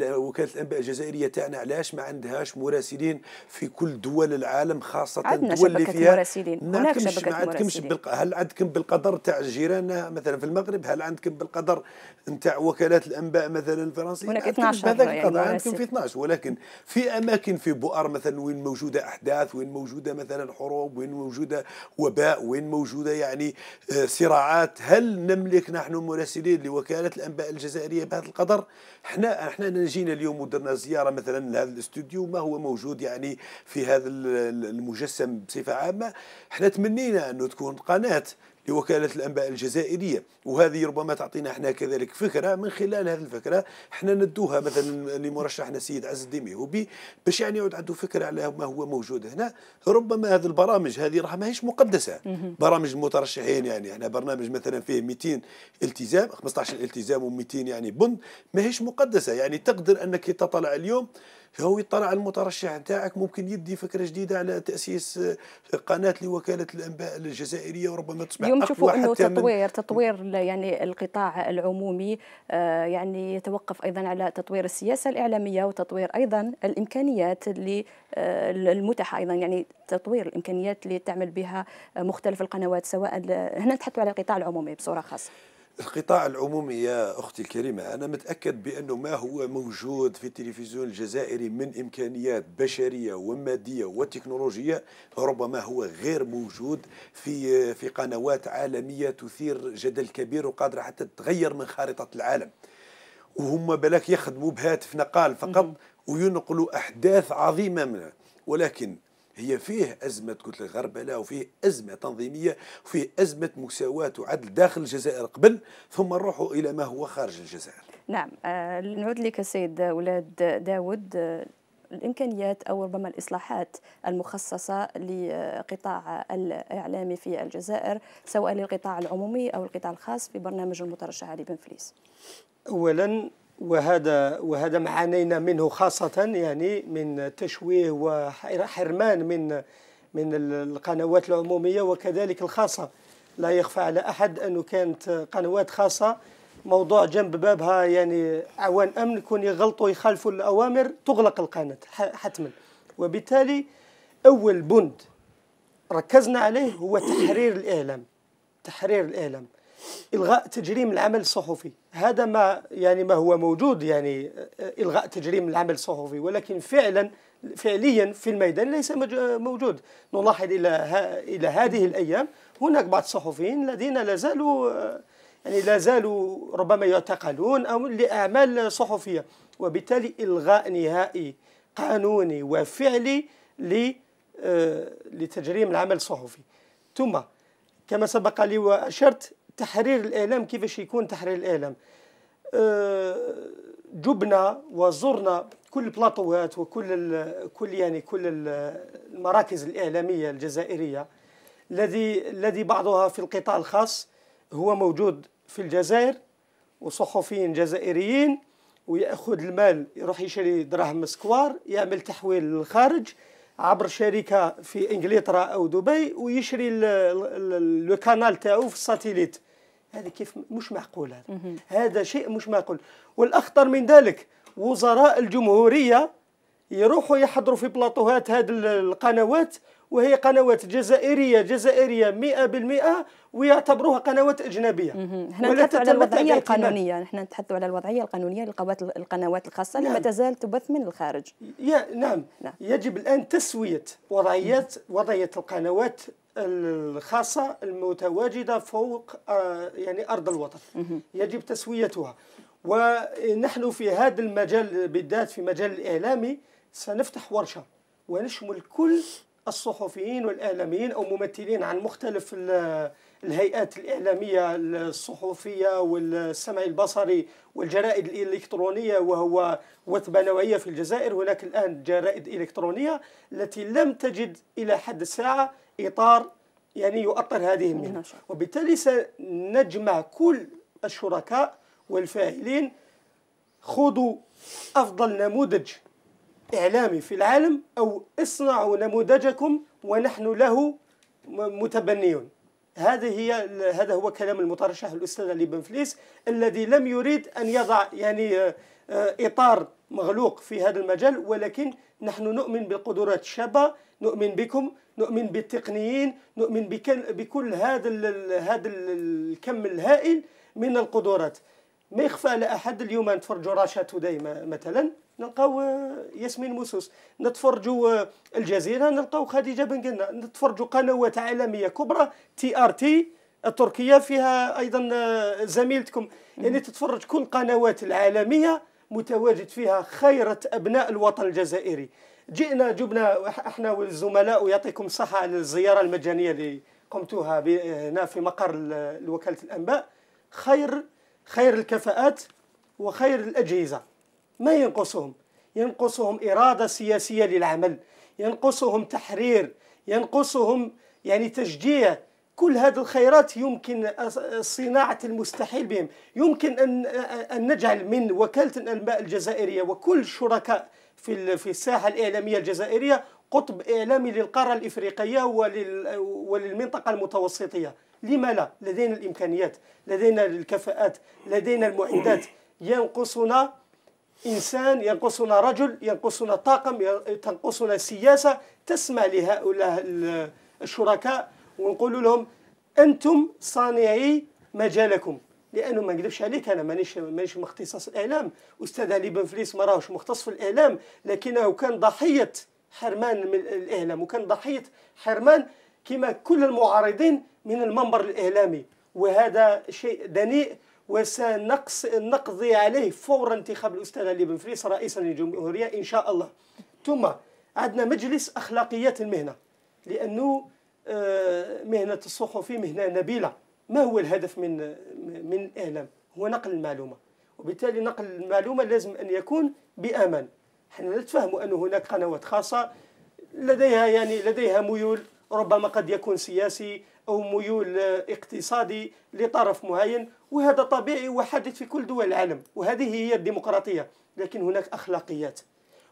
Speaker 3: وكاله الانباء الجزائريه تاعنا علاش ما عندهاش مراسلين في كل دول العالم خاصه عندنا الدول اللي فيها مراسلين
Speaker 1: هناك شبكه مراسلين عندكمش
Speaker 3: بالق... هل عندكم بالقدر تاع جيراننا مثلا في المغرب هل عندكم بالقدر تاع وكالات الانباء مثلا الفرنسيه هناك 12 هذاك يعني القدر عندكم في 12 ولكن في اماكن في بؤر مثلا وين موجوده احداث وين موجوده مثلا حروب وين موجوده وباء وين موجوده يعني آه، صراعات هل نملك نحن مراسلين لوكاله الانباء الجزائريه بهذا القدر احنا احنا اننا جينا اليوم ودرنا زياره مثلا لهذا الاستوديو ما هو موجود يعني في هذا المجسم بصفه عامه احنا تمنينا انه تكون قناه لوكالة الأنباء الجزائرية وهذه ربما تعطينا احنا كذلك فكرة من خلال هذه الفكرة احنا ندوها مثلا لمرشحنا السيد عز الدين ميهوبي باش يعني يعود عنده فكرة على ما هو موجود هنا ربما هذه البرامج هذه راها ماهيش مقدسة برامج المترشحين يعني احنا برنامج مثلا فيه 200 التزام 15 التزام و200 يعني بند ماهيش مقدسة يعني تقدر أنك تطلع اليوم هو يطلع المترشح نتاعك ممكن يدي فكره جديده على تاسيس آه، قناه لوكاله الانباء الجزائريه وربما تصبح اليوم تشوفوا انه تطوير
Speaker 1: تطوير يعني القطاع العمومي آه، يعني يتوقف ايضا على تطوير السياسه الاعلاميه وتطوير ايضا الامكانيات اللي آه، المتاحه ايضا يعني تطوير الامكانيات اللي تعمل بها مختلف القنوات سواء هنا نتحدث على القطاع العمومي بصوره خاصه
Speaker 3: القطاع العمومي يا أختي الكريمة أنا متأكد بأنه ما هو موجود في التلفزيون الجزائري من إمكانيات بشرية ومادية وتكنولوجية ربما هو غير موجود في في قنوات عالمية تثير جدل كبير وقادرة حتى تغير من خارطة العالم وهم بلاك يخدموا بهاتف نقال فقط وينقلوا أحداث عظيمة منها ولكن هي فيه أزمة كتلة غربلة وفيه أزمة تنظيمية وفيه أزمة مساواة وعدل داخل الجزائر قبل ثم نروحوا إلى ما هو خارج الجزائر
Speaker 1: نعم آه نعود لك سيد ولاد داود آه، الامكانيات او ربما الاصلاحات المخصصه لقطاع الاعلامي في الجزائر سواء للقطاع العمومي او القطاع الخاص في برنامج المترشح علي بن فليس.
Speaker 4: اولا وهذا وهذا ما عانينا منه خاصة يعني من تشويه وحرمان من من القنوات العمومية وكذلك الخاصة لا يخفى على أحد أنه كانت قنوات خاصة موضوع جنب بابها يعني أعوان أمن يكون يغلطوا يخالفوا الأوامر تغلق القناة حتما وبالتالي أول بند ركزنا عليه هو تحرير الإعلام تحرير الإعلام الغاء تجريم العمل الصحفي هذا ما يعني ما هو موجود يعني الغاء تجريم العمل الصحفي ولكن فعلا فعليا في الميدان ليس موجود نلاحظ الى الى هذه الايام هناك بعض الصحفيين الذين لا زالوا يعني لا زالوا ربما يعتقلون او لاعمال صحفيه وبالتالي الغاء نهائي قانوني وفعلي آه، لتجريم العمل الصحفي ثم كما سبق لي واشرت تحرير الإعلام كيفاش يكون تحرير الإعلام أه، جبنا وزرنا كل البلاطوات وكل كل يعني كل المراكز الإعلامية الجزائرية الذي الذي بعضها في القطاع الخاص هو موجود في الجزائر وصحفيين جزائريين وياخذ المال يروح يشري دراهم سكوار يعمل تحويل للخارج عبر شركه في انجلترا او دبي ويشري لو كانال تاعو في الساتيليت هذا كيف مش معقول هذا هذا شيء مش معقول والاخطر من ذلك وزراء الجمهوريه يروحوا يحضروا في بلاطوهات هذه القنوات وهي قنوات جزائرية جزائرية 100% ويعتبروها قنوات أجنبية هنا نتحدث على الوضعية القانونية
Speaker 1: نحن نتحدث على الوضعية القانونية للقنوات الخاصة نعم. لما تزال تبث من الخارج
Speaker 4: يا نعم. نعم يجب الآن تسوية وضعيات وضعية القنوات الخاصة المتواجدة فوق آه، يعني أرض الوطن يجب تسويتها ونحن في هذا المجال بالذات في مجال الإعلامي سنفتح ورشة ونشمل كل الصحفيين والإعلاميين أو ممثلين عن مختلف الهيئات الإعلامية الصحفية والسمع البصري والجرائد الإلكترونية وهو وثبة نوعية في الجزائر هناك الآن جرائد إلكترونية التي لم تجد إلى حد الساعة إطار يعني يؤطر هذه المهنة وبالتالي سنجمع كل الشركاء والفاعلين خذوا أفضل نموذج إعلامي في العالم أو اصنعوا نموذجكم ونحن له متبنيون هذه هي هذا هو كلام المترشح الاستاذ علي بن فليس الذي لم يريد ان يضع يعني آه، آه، اطار مغلوق في هذا المجال ولكن نحن نؤمن بالقدرات الشابه نؤمن بكم نؤمن بالتقنيين نؤمن بكل هذا هذا الكم الهائل من القدرات ما يخفى على احد اليوم نتفرجوا راشا توداي مثلا نلقاو آه، ياسمين موسوس نتفرجوا آه، الجزيره نلقاو خديجه بن قنا نتفرجوا قنوات عالميه كبرى تي ار تي التركيه فيها ايضا آه، زميلتكم يعني تتفرج كل القنوات العالميه متواجد فيها خيره ابناء الوطن الجزائري جئنا جبنا احنا والزملاء ويعطيكم الصحه على الزياره المجانيه اللي قمتوها هنا في مقر وكاله الانباء خير خير الكفاءات وخير الأجهزة ما ينقصهم ينقصهم إرادة سياسية للعمل ينقصهم تحرير ينقصهم يعني تشجيع كل هذه الخيرات يمكن صناعة المستحيل بهم يمكن أن, أن نجعل من وكالة الأنباء الجزائرية وكل شركاء في في الساحة الإعلامية الجزائرية قطب إعلامي للقارة الإفريقية وللمنطقة المتوسطية لما لا لدينا الإمكانيات لدينا الكفاءات لدينا المعدات ينقصنا إنسان ينقصنا رجل ينقصنا طاقم تنقصنا سياسة تسمع لهؤلاء الشركاء ونقول لهم أنتم صانعي مجالكم لانه ما نكذبش عليك انا مانيش مانيش مختصاص الاعلام استاذ علي بن فليس ما راهوش مختص في الاعلام لكنه كان ضحيه حرمان من الاعلام وكان ضحيه حرمان كما كل المعارضين من المنبر الإعلامي وهذا شيء دنيء وسنقضي عليه فور انتخاب الأستاذ علي بن فريس رئيسا للجمهورية إن شاء الله ثم عندنا مجلس أخلاقيات المهنة لأنه آه، مهنة الصحفي مهنة نبيلة ما هو الهدف من من الإعلام هو نقل المعلومة وبالتالي نقل المعلومة لازم أن يكون بأمان حنا نتفهم أن هناك قنوات خاصة لديها يعني لديها ميول ربما قد يكون سياسي أو ميول اقتصادي لطرف معين وهذا طبيعي وحادث في كل دول العالم وهذه هي الديمقراطية لكن هناك أخلاقيات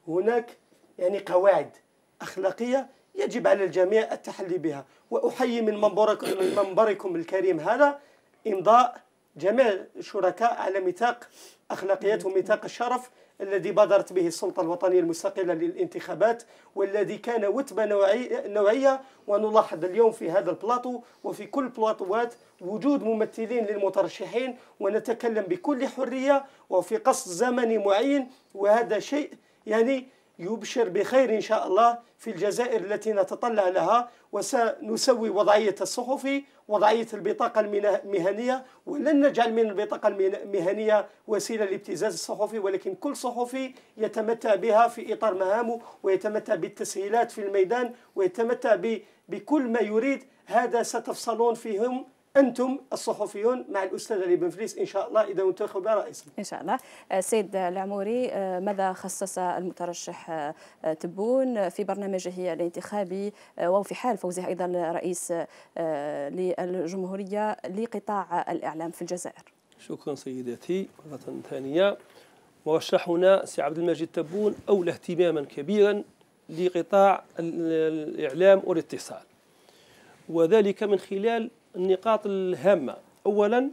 Speaker 4: هناك يعني قواعد أخلاقية يجب على الجميع التحلي بها وأحيي من منبركم, من منبركم الكريم هذا إمضاء جميع الشركاء على ميثاق أخلاقيات وميثاق الشرف الذي بادرت به السلطة الوطنية المستقلة للانتخابات والذي كان وتبة نوعية ونلاحظ اليوم في هذا البلاطو وفي كل بلاطوات وجود ممثلين للمترشحين ونتكلم بكل حرية وفي قصد زمني معين وهذا شيء يعني يبشر بخير إن شاء الله في الجزائر التي نتطلع لها وسنسوي وضعية الصحفي وضعيه البطاقه المهنيه ولن نجعل من البطاقه المهنيه وسيله لابتزاز الصحفي ولكن كل صحفي يتمتع بها في اطار مهامه ويتمتع بالتسهيلات في الميدان ويتمتع بكل ما يريد هذا ستفصلون فيهم انتم الصحفيون مع الاستاذ علي بن فريس ان شاء الله اذا انتخب
Speaker 1: رئيسا. ان شاء الله. آه، سيد العموري آه، ماذا خصص المترشح آه، تبون في برنامجه الانتخابي وفي حال فوزه ايضا رئيس للجمهوريه لقطاع الاعلام في الجزائر؟
Speaker 5: شكرا سيداتي مره ثانيه. مرشحنا سي عبد المجيد تبون اولى اهتماما كبيرا لقطاع الاعلام والاتصال. وذلك من خلال النقاط الهامة أولا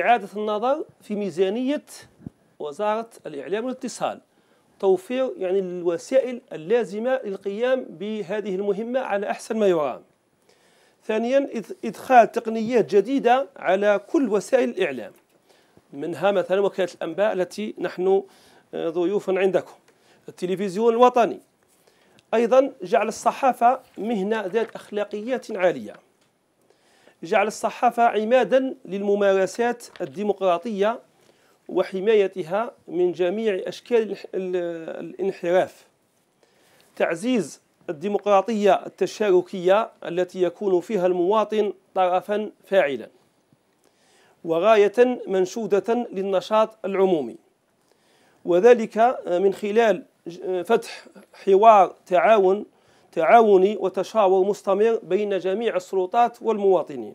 Speaker 5: إعادة النظر في ميزانية وزارة الإعلام والاتصال توفير يعني الوسائل اللازمة للقيام بهذه المهمة على أحسن ما يرام ثانيا إدخال تقنيات جديدة على كل وسائل الإعلام منها مثلا وكالة الأنباء التي نحن آه، ضيوف عندكم التلفزيون الوطني أيضا جعل الصحافة مهنة ذات أخلاقيات عالية جعل الصحافة عمادا للممارسات الديمقراطية وحمايتها من جميع أشكال الانحراف تعزيز الديمقراطية التشاركية التي يكون فيها المواطن طرفا فاعلا وغاية منشودة للنشاط العمومي وذلك من خلال فتح حوار تعاون تعاوني وتشاور مستمر بين جميع السلطات والمواطنين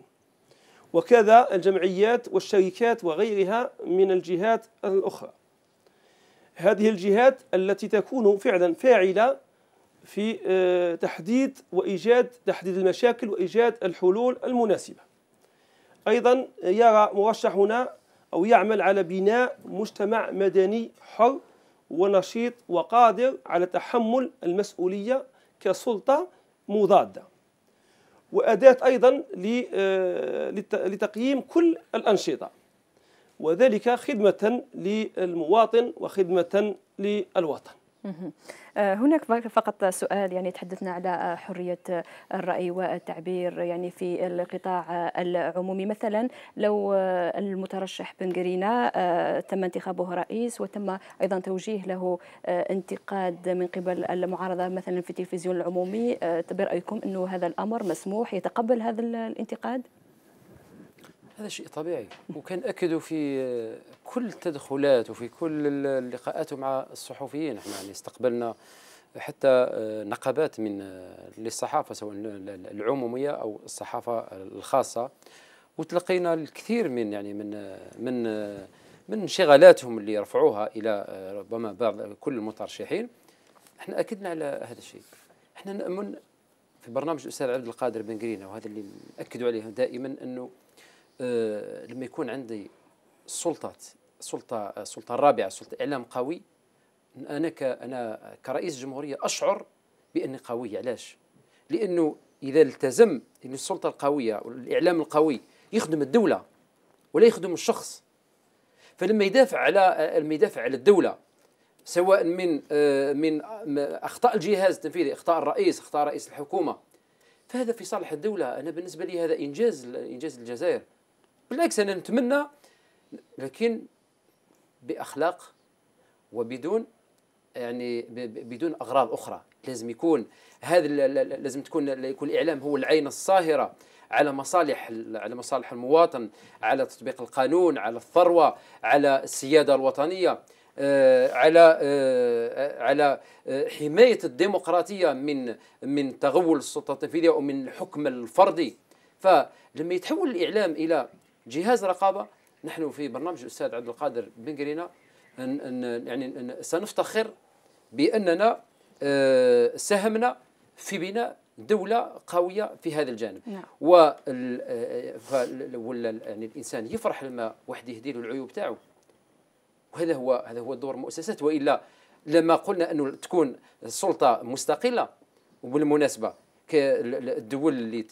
Speaker 5: وكذا الجمعيات والشركات وغيرها من الجهات الأخرى هذه الجهات التي تكون فعلا فاعلة في آه، تحديد وإيجاد تحديد المشاكل وإيجاد الحلول المناسبة أيضا يرى مرشحنا أو يعمل على بناء مجتمع مدني حر ونشيط وقادر على تحمل المسؤولية كسلطة مضادة وأداة أيضا آه، لتقييم كل الأنشطة وذلك خدمة للمواطن وخدمة للوطن
Speaker 1: آه، هناك فقط سؤال يعني تحدثنا على آه، حرية آه، الرأي والتعبير يعني في القطاع العمومي مثلا لو المترشح بنقرينا تم انتخابه رئيس وتم أيضا توجيه له انتقاد من قبل المعارضة مثلا في التلفزيون العمومي برأيكم أنه هذا الأمر مسموح يتقبل هذا الانتقاد؟
Speaker 2: هذا شيء طبيعي وكان أكدوا في كل التدخلات وفي كل اللقاءات مع الصحفيين احنا يعني استقبلنا حتى نقابات من للصحافة سواء العمومية أو الصحافة الخاصة وتلقينا الكثير من يعني من من من انشغالاتهم اللي رفعوها الى ربما بعض كل المترشحين احنا اكدنا على هذا الشيء احنا نامن في برنامج الاستاذ عبد القادر بن قرينه وهذا اللي ناكدوا عليه دائما انه آه، لما يكون عندي سلطات سلطه السلطه آه، الرابعه سلطه اعلام قوي انا انا كرئيس جمهوريه اشعر باني قوي علاش؟ لانه اذا التزم ان السلطه القويه والاعلام القوي يخدم الدوله ولا يخدم الشخص فلما يدافع على لما يدافع على الدوله سواء من آه، من اخطاء الجهاز التنفيذي اخطاء الرئيس اخطاء رئيس الحكومه فهذا في صالح الدوله انا بالنسبه لي هذا انجاز انجاز الجزائر بالعكس انا نتمنى لكن باخلاق وبدون يعني بدون اغراض اخرى لازم يكون هذا لازم تكون يكون الاعلام هو العين الصاهره على مصالح على مصالح المواطن على تطبيق القانون على الثروه على السياده الوطنيه آه، على آه، آه، على حمايه الديمقراطيه من من تغول السلطه التنفيذيه ومن الحكم الفردي فلما يتحول الاعلام الى جهاز رقابه نحن في برنامج الاستاذ عبد القادر بن قرينا يعني سنفتخر باننا آه، ساهمنا في بناء دولة قوية في هذا الجانب نعم. وال... آه، يعني الإنسان يفرح لما واحد يهدي له العيوب تاعو وهذا هو هذا هو دور المؤسسات وإلا لما قلنا أنه تكون السلطة مستقلة وبالمناسبة الدول اللي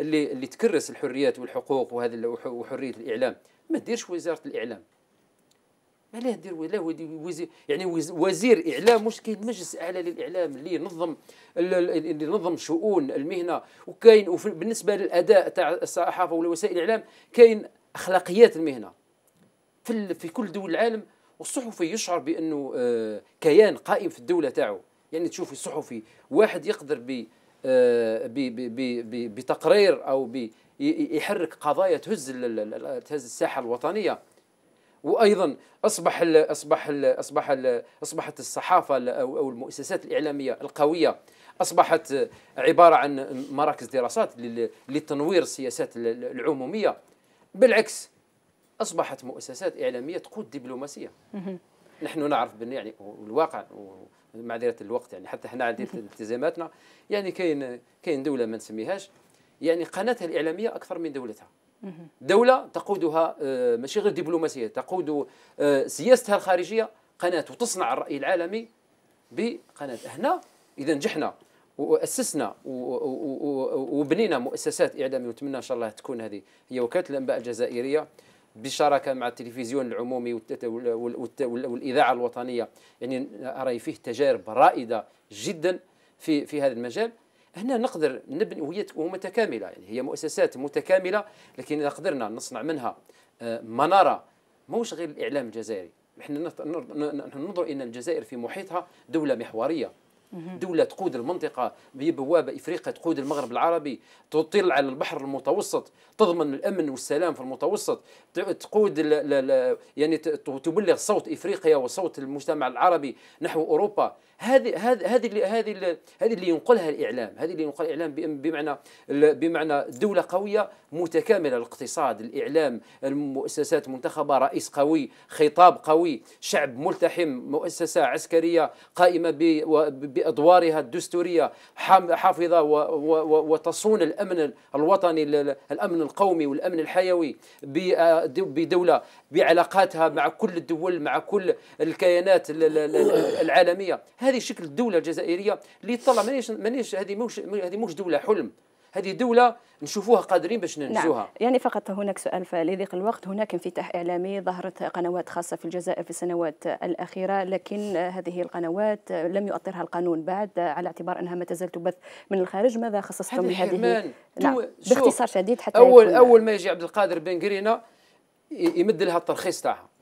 Speaker 2: اللي اللي تكرس الحريات والحقوق وهذه وحريه الاعلام ما ديرش وزاره الاعلام ما لا دير ولا وزير يعني وزير اعلام مش كاين مجلس اعلى للاعلام اللي ينظم اللي ينظم شؤون المهنه وكاين بالنسبه للاداء تاع الصحافه ووسائل الاعلام كاين اخلاقيات المهنه في في كل دول العالم والصحفي يشعر بانه آه، كيان قائم في الدوله تاعو يعني تشوف الصحفي واحد يقدر ب آه، بتقرير او يحرك قضايا تهز تهز الساحه الوطنيه وايضا اصبح الـ اصبح الـ اصبح الـ اصبحت الصحافه او المؤسسات الاعلاميه القويه اصبحت عباره عن مراكز دراسات لتنوير السياسات العموميه بالعكس اصبحت مؤسسات اعلاميه تقود دبلوماسيه نحن نعرف بان يعني الواقع معذره الوقت يعني حتى حنا عندنا التزاماتنا يعني كاين كاين دوله ما نسميهاش يعني قناتها الاعلاميه اكثر من دولتها دوله تقودها آه، ماشي غير دبلوماسيه تقود آه، سياستها الخارجيه قناه وتصنع الراي العالمي بقناه هنا اذا نجحنا واسسنا وبنينا مؤسسات اعلاميه ونتمنى ان شاء الله تكون هذه هي وكاله الانباء الجزائريه بشراكه مع التلفزيون العمومي والاذاعه الوطنيه يعني راي فيه تجارب رائده جدا في في هذا المجال هنا نقدر نبني وهي متكامله يعني هي مؤسسات متكامله لكن اذا قدرنا نصنع منها آه، مناره موش غير الاعلام الجزائري نحن ننظر ان الجزائر في محيطها دوله محوريه دولة تقود المنطقة ببوابة إفريقيا تقود المغرب العربي تطل على البحر المتوسط تضمن الأمن والسلام في المتوسط تقود ل ل يعني تبلغ صوت إفريقيا وصوت المجتمع العربي نحو أوروبا هذه هذه هذه هذه هذه اللي ينقلها الاعلام هذه اللي ينقلها الاعلام بمعنى بمعنى دوله قويه متكامله الاقتصاد الاعلام المؤسسات منتخبه رئيس قوي خطاب قوي شعب ملتحم مؤسسه عسكريه قائمه بادوارها الدستوريه حافظه وتصون الامن الوطني الامن القومي والامن الحيوي بدوله بعلاقاتها مع كل الدول مع كل الكيانات العالميه هذه هذه شكل الدوله الجزائريه اللي تطلع مانيش مانيش هذه موش هذه موش دوله حلم هذه دوله نشوفوها قادرين باش نعم. ننجزوها نعم.
Speaker 1: يعني فقط هناك سؤال فلذيق الوقت هناك انفتاح اعلامي ظهرت قنوات خاصه في الجزائر في السنوات الاخيره لكن هذه القنوات لم يؤطرها القانون بعد على اعتبار انها ما تزال تبث من الخارج ماذا خصصتم لهذه نعم. باختصار شديد حتى اول اول
Speaker 2: ما يجي عبد القادر بن قرينا يمد لها الترخيص تاعها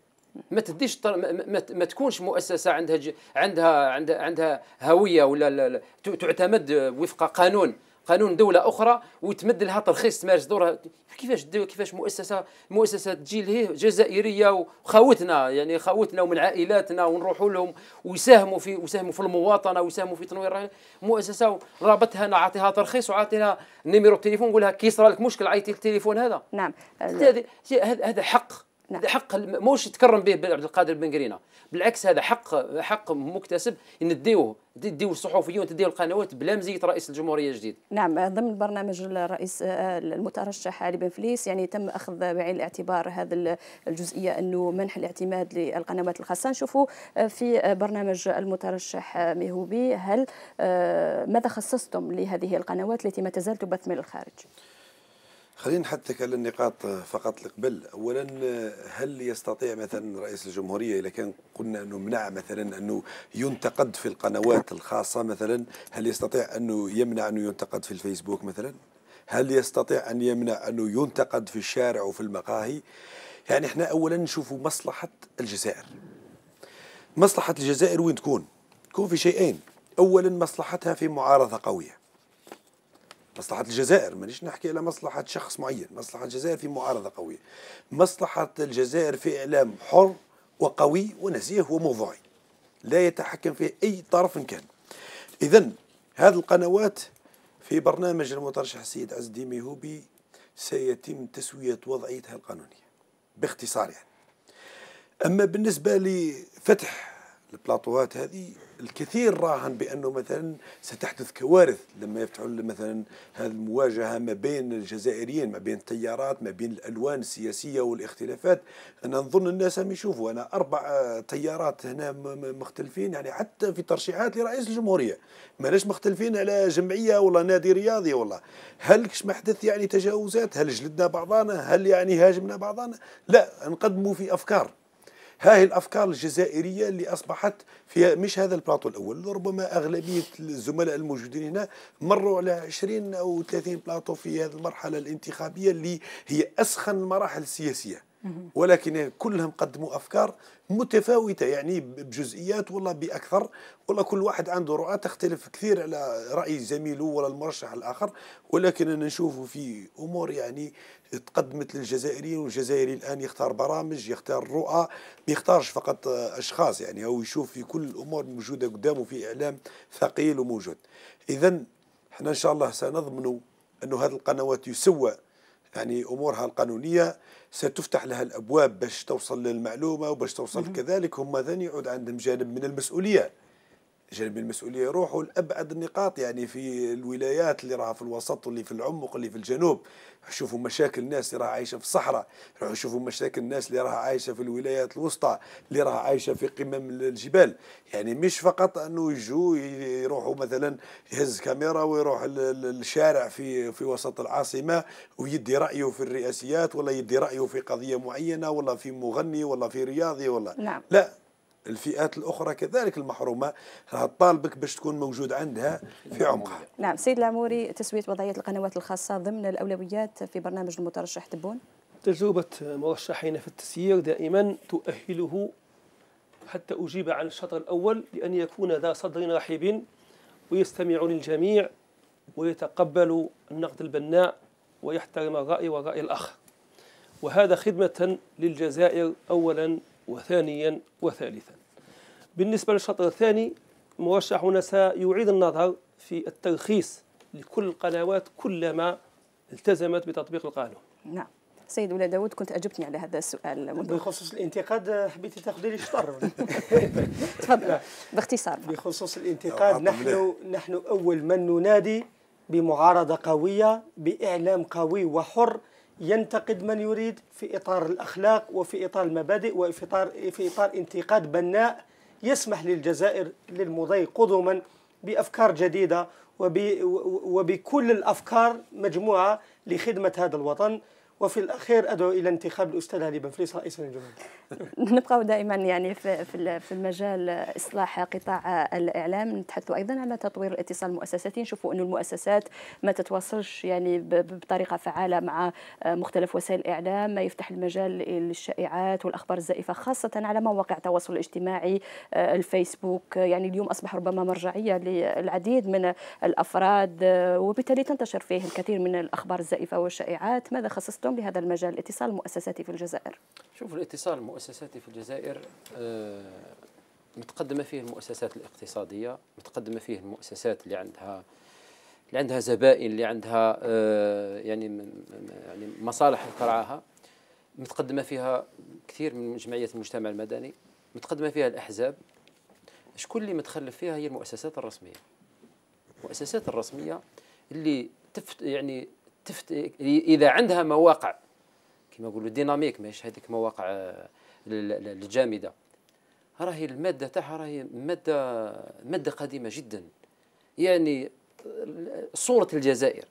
Speaker 2: ما تديش ما, ما تكونش مؤسسه عندها ج... عندها عندها عندها هويه ولا ل... ل... تعتمد وفق قانون قانون دوله اخرى وتمد لها ترخيص تمارس دورها كيفاش كيفاش مؤسسه مؤسسه تجي له جزائريه وخاوتنا يعني خاوتنا ومن عائلاتنا ونروحوا لهم ويساهموا في ويساهموا في المواطنه ويساهموا في تنوير مؤسسه رابطها انا عاطيها ترخيص وعاطيها نيميرو التليفون نقول لها كي صرالك مشكل عيطي التليفون هذا نعم هذا هذا حق نعم. حق موش تكرم به عبد القادر بن قرينه بالعكس هذا حق حق مكتسب ان تديوه تديو الصحفيون القنوات بلا مزيه رئيس الجمهوريه الجديد
Speaker 1: نعم ضمن برنامج الرئيس آه، آه، المترشح علي بن فليس يعني تم اخذ بعين الاعتبار هذا الجزئيه انه منح الاعتماد للقنوات الخاصه نشوفوا آه، في برنامج المترشح ميهوبي هل ماذا خصصتم لهذه القنوات التي ما تزال تبث من الخارج؟
Speaker 3: خلينا نحدثك على النقاط فقط قبل اولا هل يستطيع مثلا رئيس الجمهوريه اذا كان قلنا انه منع مثلا انه ينتقد في القنوات الخاصه مثلا هل يستطيع انه يمنع انه ينتقد في الفيسبوك مثلا هل يستطيع ان يمنع انه ينتقد في الشارع وفي المقاهي يعني احنا اولا نشوفوا مصلحه الجزائر مصلحه الجزائر وين تكون تكون في شيئين اولا مصلحتها في معارضه قويه مصلحة الجزائر مانيش نحكي على مصلحة شخص معين مصلحة الجزائر في معارضة قوية مصلحة الجزائر في إعلام حر وقوي ونزيه وموضوعي لا يتحكم فيه أي طرف كان إذا هذه القنوات في برنامج المترشح السيد عز الدين ميهوبي سيتم تسوية وضعيتها القانونية باختصار يعني أما بالنسبة لفتح البلاطوات هذه الكثير راهن بانه مثلا ستحدث كوارث لما يفتحون مثلا هذه المواجهه ما بين الجزائريين ما بين التيارات ما بين الالوان السياسيه والاختلافات انا نظن الناس هم يشوفوا انا اربع تيارات هنا مختلفين يعني حتى في ترشيحات لرئيس الجمهوريه ماناش مختلفين على جمعيه ولا نادي رياضي والله هل كش ما حدث يعني تجاوزات هل جلدنا بعضنا هل يعني هاجمنا بعضنا لا نقدموا في افكار هاي الافكار الجزائريه اللي اصبحت في مش هذا البلاطو الاول ربما اغلبيه الزملاء الموجودين هنا مروا على 20 او 30 بلاطو في هذه المرحله الانتخابيه اللي هي اسخن المراحل السياسيه ولكن كلهم قدموا افكار متفاوته يعني بجزئيات ولا باكثر ولا كل واحد عنده رؤى تختلف كثير على راي زميله ولا المرشح الاخر ولكن انا نشوفه في امور يعني تقدمت للجزائريين والجزائري الان يختار برامج يختار رؤى ما يختارش فقط اشخاص يعني هو يشوف في كل الامور الموجوده قدامه في اعلام ثقيل وموجود اذا احنا ان شاء الله سنضمن انه هذه القنوات يسوى يعني امورها القانونيه ستفتح لها الابواب باش توصل للمعلومه وباش توصل كذلك هم ثاني يعود عندهم جانب من المسؤوليه جانب المسؤوليه يروحوا لابعد النقاط يعني في الولايات اللي راها في الوسط واللي في العمق اللي في الجنوب شوفوا مشاكل الناس اللي راها عايشه في الصحراء روحوا شوفوا مشاكل الناس اللي راها عايشه في الولايات الوسطى اللي راها عايشه في قمم الجبال يعني مش فقط انه يجوا يروحوا مثلا يهز كاميرا ويروح للشارع في في وسط العاصمه ويدي رايه في الرئاسيات ولا يدي رايه في قضيه معينه ولا في مغني ولا في رياضي ولا نعم. لا الفئات الاخرى كذلك المحرومه راه طالبك باش تكون موجود عندها في عمقها.
Speaker 1: نعم سيد العموري تسويه وضعيه القنوات الخاصه ضمن الاولويات في برنامج المترشح تبون.
Speaker 5: تجربه مرشحين في التسيير دائما تؤهله حتى اجيب عن الشطر الاول لان يكون ذا صدر رحب ويستمع للجميع ويتقبل النقد البناء ويحترم الراي وراي الاخر. وهذا خدمه للجزائر اولا وثانيا وثالثا بالنسبة للشطر الثاني المرشح هنا سيعيد النظر في الترخيص لكل القنوات كلما التزمت بتطبيق القانون
Speaker 1: نعم سيد ولا داود كنت اجبتني على هذا السؤال بخصوص الانتقاد
Speaker 4: حبيتي تاخذي لي شطر تفضل باختصار بخصوص الانتقاد نحن نحن اول من ننادي بمعارضه قويه باعلام قوي وحر ينتقد من يريد في إطار الأخلاق وفي إطار المبادئ وفي إطار, في إطار انتقاد بناء يسمح للجزائر للمضي قدما بأفكار جديدة وبكل الأفكار مجموعة لخدمة هذا الوطن وفي الاخير ادعو الى انتخاب الاستاذ علي بن فليس رئيسا للجمهوريه
Speaker 1: نبقاو دائما يعني في في المجال اصلاح قطاع الاعلام نتحدث ايضا على تطوير الاتصال المؤسساتي نشوفوا انه المؤسسات ما تتواصلش يعني بطريقه فعاله مع مختلف وسائل الاعلام ما يفتح المجال للشائعات والاخبار الزائفه خاصه على مواقع التواصل الاجتماعي آه، الفيسبوك يعني اليوم اصبح ربما مرجعيه للعديد من الافراد آه، وبالتالي تنتشر فيه الكثير من الاخبار الزائفه والشائعات ماذا خصصتم اليوم لهذا المجال الاتصال المؤسساتي في الجزائر
Speaker 2: شوف الاتصال المؤسساتي في الجزائر آه، متقدمة فيه المؤسسات الاقتصادية متقدمة فيه المؤسسات اللي عندها اللي عندها زبائن اللي عندها آه، يعني يعني مصالح ترعاها متقدمة فيها كثير من جمعيات المجتمع المدني متقدمة فيها الأحزاب شكون اللي متخلف فيها هي المؤسسات الرسمية المؤسسات الرسمية اللي تفت يعني تفت... اذا عندها مواقع كما نقولوا ديناميك ماهيش هذيك مواقع آه، الجامده راهي الماده تاعها راهي ماده ماده قديمه جدا يعني صوره الجزائر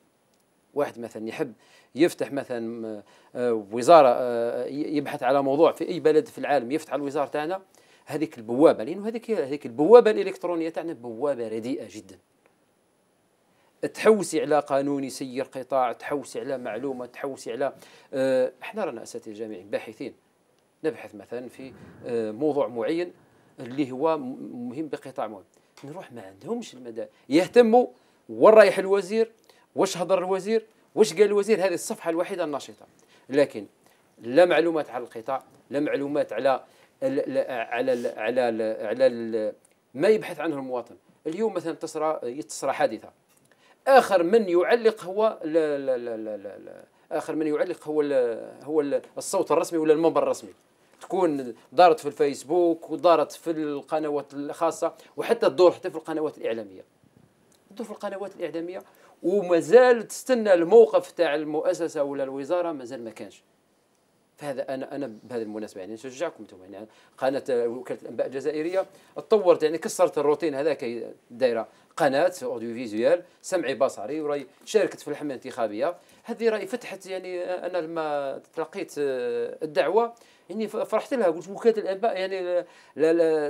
Speaker 2: واحد مثلا يحب يفتح مثلا آه، وزاره آه، يبحث على موضوع في اي بلد في العالم يفتح الوزاره تاعنا هذيك البوابه لانه هذيك هذيك البوابه الالكترونيه تاعنا بوابه رديئه جدا تحوسي على قانون يسير قطاع تحوسي على معلومه تحوسي على آه، احنا رانا اساتذه جامعيين باحثين نبحث مثلا في آه، موضوع معين اللي هو مهم بقطاع معين نروح ما عندهمش المدى يهتموا وين رايح الوزير واش هضر الوزير واش قال الوزير هذه الصفحه الوحيده النشطه لكن لا معلومات على القطاع لا معلومات على الـ على الـ على الـ على ما يبحث عنه المواطن اليوم مثلا تصرى يتصرى حادثه اخر من يعلق هو لا لا لا لا لا لا اخر من يعلق هو هو الصوت الرسمي ولا المنبر الرسمي تكون دارت في الفيسبوك ودارت في القنوات الخاصه وحتى الدور حتى في القنوات الاعلاميه تدور في القنوات الاعلاميه ومازال تستنى الموقف تاع المؤسسه ولا الوزاره مازال ما كانش فهذا انا انا بهذه المناسبه يعني نشجعكم انتم يعني قناه آه، وكاله الانباء الجزائريه تطورت يعني كسرت الروتين هذاك دايره قناه اوديو فيزيوال سمعي بصري وراي شاركت في الحمله الانتخابيه هذه راي فتحت يعني آه، انا لما تلقيت آه، الدعوه يعني فرحت لها قلت وكاله الانباء يعني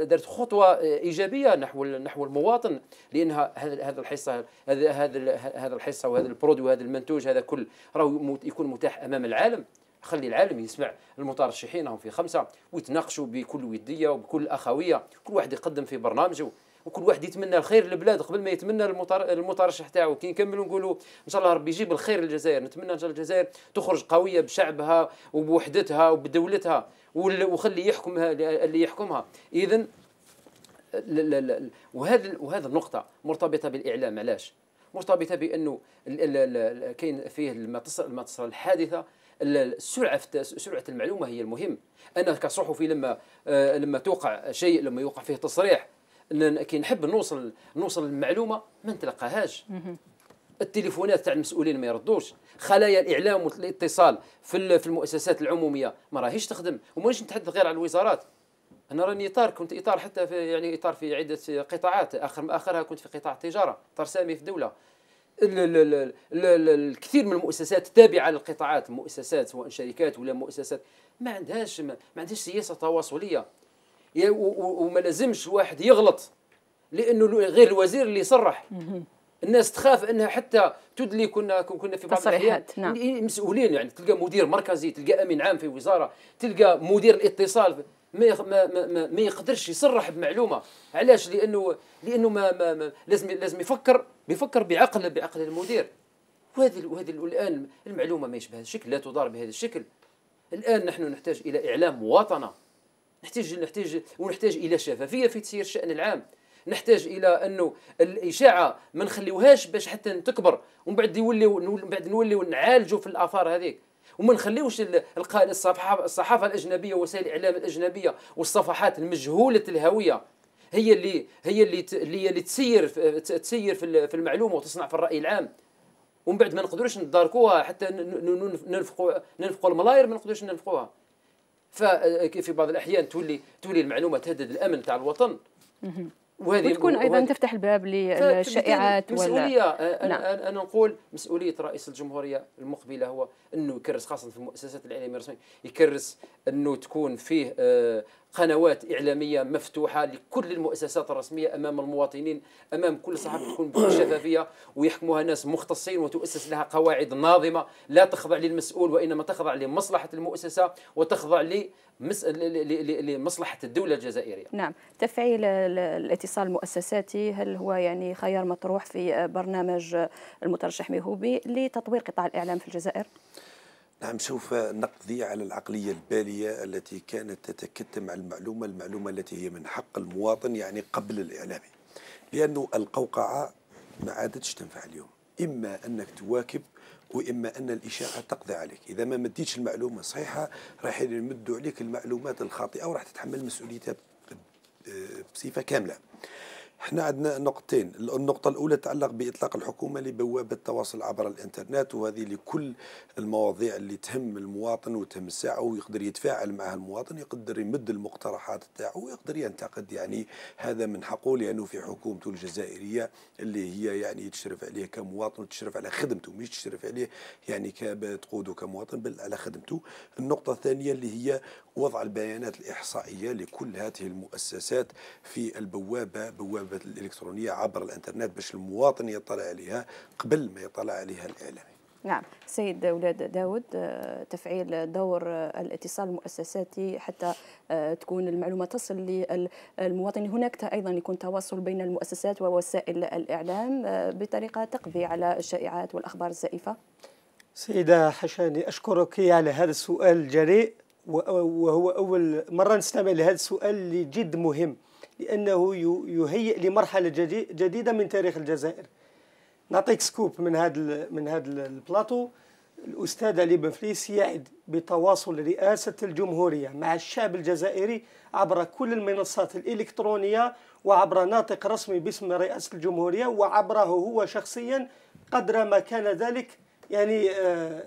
Speaker 2: دارت خطوه ايجابيه نحو نحو المواطن لانها هذا الحصه هذا هذا الحصه وهذا البرودوي وهذا المنتوج هذا كل راه يكون متاح امام العالم خلي العالم يسمع المترشحين هم في خمسه ويتناقشوا بكل وديه وبكل اخويه كل واحد يقدم في برنامجه وكل واحد يتمنى الخير للبلاد قبل ما يتمنى المترشح تاعو كي نكملوا نقولوا ان شاء الله ربي يجيب الخير للجزائر نتمنى ان شاء الله الجزائر تخرج قويه بشعبها وبوحدتها وبدولتها وخلي يحكمها اللي يحكمها اذا وهذا وهذه النقطه مرتبطه بالاعلام علاش مرتبطه بانه كاين فيه المتصل تصل ما تصل الحادثه السرعه في سرعه المعلومه هي المهم انا كصحفي لما آه، لما توقع شيء لما يوقع فيه تصريح كي نحب نوصل نوصل المعلومه ما نتلقاهاش التليفونات تاع المسؤولين ما يردوش خلايا الاعلام والاتصال في في المؤسسات العموميه ما راهيش تخدم ومانيش نتحدث غير على الوزارات انا راني اطار كنت اطار حتى في يعني اطار في عده قطاعات اخر اخرها كنت في قطاع التجاره اطار سامي في الدوله الكثير من المؤسسات التابعه للقطاعات مؤسسات سواء شركات ولا مؤسسات ما عندهاش ما عندهاش سياسه تواصليه وما لازمش واحد يغلط لانه غير الوزير اللي صرح الناس تخاف انها حتى تدلي كنا كنا في بعض تصريحات نعم مسؤولين يعني تلقى مدير مركزي تلقى امين عام في وزاره تلقى مدير الاتصال ما ما ما, ما يقدرش يصرح بمعلومه علاش لانه لانه ما, ما, ما لازم لازم يفكر بيفكر بعقل بعقل المدير وهذه وهذه الان المعلومه ماهيش بهذا الشكل لا تدار بهذا الشكل الان نحن نحتاج الى اعلام مواطنه نحتاج نحتاج ونحتاج الى شفافيه في تسيير الشان العام نحتاج الى انه الاشاعه ما نخليوهاش باش حتى تكبر ومن بعد يولي من بعد نوليو نعالجوا في الاثار هذيك وما نخليوش الصحافه الاجنبيه وسائل الاعلام الاجنبيه والصفحات المجهوله الهويه هي اللي هي اللي اللي اللي تسير تسير في المعلومه وتصنع في الراي العام ومن بعد ما نقدروش نداركوها حتى ننفقوا ننفقوا الملاير ما نقدروش ننفقوها ففي بعض الاحيان تولي تولي المعلومه تهدد الامن تاع الوطن وهذه وتكون ايضا وهذه
Speaker 1: تفتح الباب للشائعات مسؤوليه
Speaker 2: ولا... أنا, نعم. انا نقول مسؤوليه رئيس الجمهوريه المقبله هو انه يكرس خاصه في المؤسسات الاعلاميه الرسميه يكرس انه تكون فيه آه، قنوات اعلاميه مفتوحه لكل المؤسسات الرسميه امام المواطنين امام كل صحافه تكون بكل شفافيه ويحكموها ناس مختصين وتؤسس لها قواعد ناظمه لا تخضع للمسؤول وانما تخضع لمصلحه المؤسسه وتخضع لمصلحه الدوله الجزائريه.
Speaker 1: نعم، تفعيل الاتصال المؤسساتي هل هو يعني خيار مطروح في آه، برنامج المترشح ميهوبي لتطوير قطاع الاعلام في الجزائر؟
Speaker 3: نعم سوف نقضي على العقلية البالية التي كانت تتكتم على المعلومة المعلومة التي هي من حق المواطن يعني قبل الإعلامي لأنه القوقعة ما عادتش تنفع اليوم إما أنك تواكب واما ان الاشاعه تقضي عليك اذا ما مديتش المعلومه صحيحة راح يمدوا عليك المعلومات الخاطئه وراح تتحمل مسؤوليتها آه، بصفه كامله احنا عندنا نقطتين النقطة الأولى تتعلق بإطلاق الحكومة لبوابة التواصل عبر الإنترنت وهذه لكل المواضيع اللي تهم المواطن وتهم الساعة ويقدر يتفاعل معها المواطن يقدر يمد المقترحات تاعه ويقدر ينتقد يعني هذا من حقه لأنه في حكومته الجزائرية اللي هي يعني تشرف عليه كمواطن وتشرف على خدمته مش تشرف عليه يعني كتقوده كمواطن بل على خدمته النقطة الثانية اللي هي وضع البيانات الإحصائية لكل هذه المؤسسات في البوابة بوابة الوجبات الالكترونيه عبر الانترنت باش المواطن يطلع عليها قبل ما يطلع عليها الاعلامي
Speaker 1: نعم سيد ولاد داود آه، تفعيل دور الاتصال المؤسساتي حتى آه، تكون المعلومه تصل للمواطن هناك ايضا يكون تواصل بين المؤسسات ووسائل الاعلام آه، بطريقه تقضي على الشائعات والاخبار الزائفه
Speaker 4: سيده حشاني اشكرك على هذا السؤال الجريء وهو اول مره نستمع لهذا السؤال اللي جد مهم لأنه يهيئ لمرحلة جديدة من تاريخ الجزائر نعطيك سكوب من هذا من هذا البلاطو الأستاذ علي بن فليس يعد بتواصل رئاسة الجمهورية مع الشعب الجزائري عبر كل المنصات الإلكترونية وعبر ناطق رسمي باسم رئاسة الجمهورية وعبره هو شخصيا قدر ما كان ذلك يعني آه،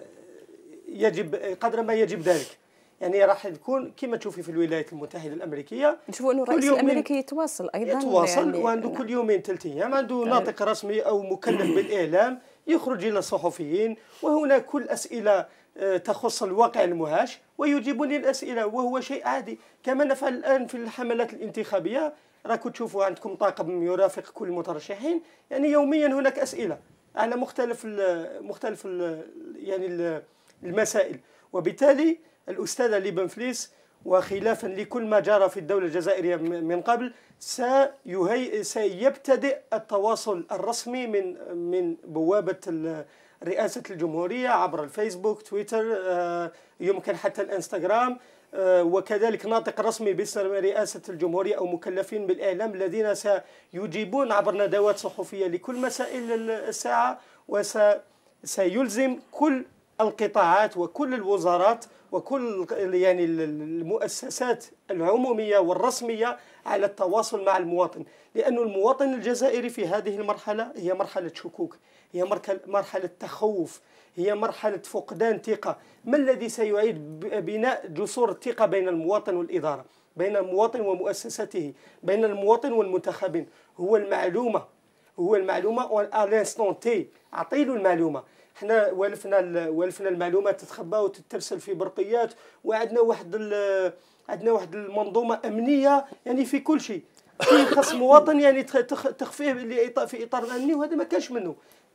Speaker 4: يجب قدر ما يجب ذلك يعني راح تكون كما تشوفي في الولايات المتحده الامريكيه نشوفوا انه الرئيس الامريكي
Speaker 1: يتواصل ايضا يتواصل يعني
Speaker 4: وعنده كل يومين ثلاث ايام يعني عنده أيوة. ناطق رسمي او مكلف بالاعلام يخرج الى الصحفيين وهنا كل اسئله آه، تخص الواقع المهاش ويجيبني الاسئله وهو شيء عادي كما نفعل الان في الحملات الانتخابيه راكم تشوفوا عندكم طاقم يرافق كل المترشحين يعني يوميا هناك اسئله على مختلف الـ مختلف الـ يعني المسائل وبالتالي الأستاذة بنفليس وخلافا لكل ما جرى في الدولة الجزائرية من قبل سيهي سيبتدئ التواصل الرسمي من من بوابة رئاسة الجمهورية عبر الفيسبوك تويتر آه، يمكن حتى الانستغرام آه، وكذلك ناطق رسمي باسم رئاسة الجمهورية أو مكلفين بالإعلام الذين سيجيبون عبر ندوات صحفية لكل مسائل الساعة وسيلزم كل القطاعات وكل الوزارات وكل يعني المؤسسات العمومية والرسمية على التواصل مع المواطن لأن المواطن الجزائري في هذه المرحلة هي مرحلة شكوك هي مرحلة تخوف هي مرحلة فقدان ثقة ما الذي سيعيد بناء جسور الثقة بين المواطن والإدارة بين المواطن ومؤسسته بين المواطن والمنتخبين هو المعلومة هو المعلومة والانستون تي أعطي المعلومة حنا والفنا والفنا المعلومات تتخبى وتترسل في برقيات وعندنا واحد عندنا واحد المنظومه امنيه يعني في كل شيء في خص مواطن يعني تخفيه في اطار الامني وهذا ما كانش منه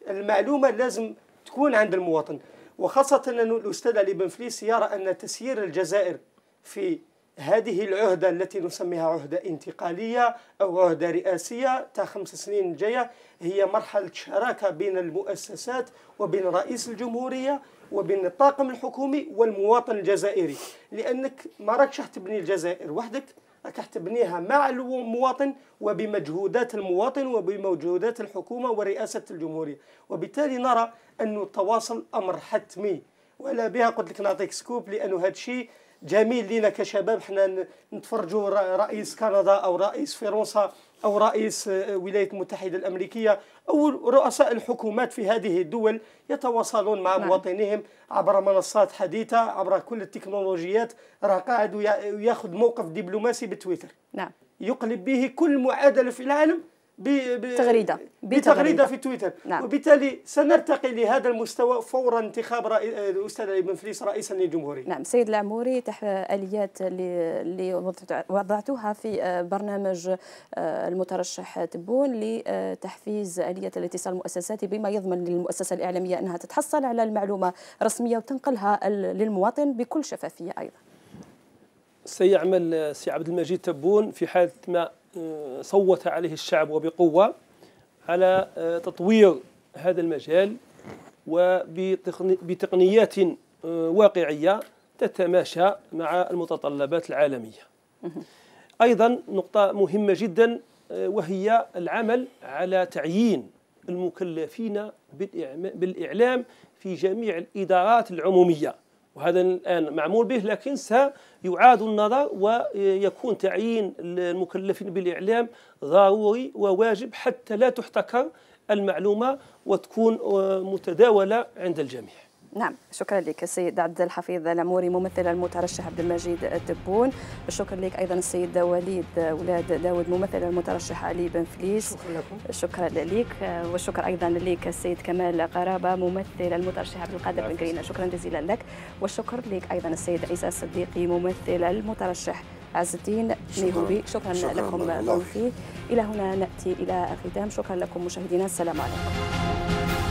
Speaker 4: المعلومه لازم تكون عند المواطن وخاصه ان الاستاذ علي بن فليس يرى ان تسيير الجزائر في هذه العهدة التي نسميها عهدة انتقالية أو عهدة رئاسية تا خمس سنين الجاية هي مرحلة شراكة بين المؤسسات وبين رئيس الجمهورية وبين الطاقم الحكومي والمواطن الجزائري لأنك ما راكش تبني الجزائر وحدك راك تبنيها مع المواطن وبمجهودات المواطن وبمجهودات الحكومة ورئاسة الجمهورية وبالتالي نرى أن التواصل أمر حتمي ولا بها قلت لك نعطيك سكوب لأنه هذا الشيء جميل لينا كشباب حنا نتفرجوا رئيس كندا او رئيس فرنسا او رئيس الولايات آه، المتحده الامريكيه او رؤساء الحكومات في هذه الدول يتواصلون مع نعم. مواطنيهم عبر منصات حديثه عبر كل التكنولوجيات راه قاعد ياخذ موقف دبلوماسي بتويتر نعم يقلب به كل معادله في العالم بتغريده بتغريده في تويتر نعم. وبالتالي سنرتقي لهذا المستوى فور انتخاب الاستاذ آه، ابن فليس رئيسا للجمهوريه نعم
Speaker 1: سيد العموري تحت اليات اللي وضعتها في آه، برنامج آه، المترشح تبون لتحفيز اليه الاتصال المؤسساتي بما يضمن للمؤسسه الاعلاميه انها تتحصل على المعلومه رسميه وتنقلها للمواطن بكل شفافيه ايضا
Speaker 5: سيعمل سي عبد المجيد تبون في حاله ما صوت عليه الشعب وبقوة على آه، تطوير هذا المجال وبتقنيات آه، واقعية تتماشى مع المتطلبات العالمية أيضا نقطة مهمة جدا آه، وهي العمل على تعيين المكلفين بالإعلام في جميع الإدارات العمومية وهذا الآن معمول به لكن سيعاد النظر ويكون تعيين المكلفين بالإعلام ضروري وواجب حتى لا تحتكر المعلومة وتكون آه، متداولة عند الجميع
Speaker 1: نعم شكرا لك السيد عبد الحفيظ العموري ممثل المترشح عبد المجيد الدبون شكرا لك ايضا السيد وليد ولاد داود ممثل المترشح علي بن فليس شكرا لكم شكرا لك والشكر ايضا لك السيد كمال قرابه ممثل المترشح عبد القادر بن كرينا شكرا جزيلا لك والشكر لك ايضا السيد عيسى الصديقي ممثل المترشح عز الدين شكرا, شكرا, شكرا لكم ضيوفي الى هنا ناتي الى ختام شكرا لكم مشاهدينا السلام
Speaker 3: عليكم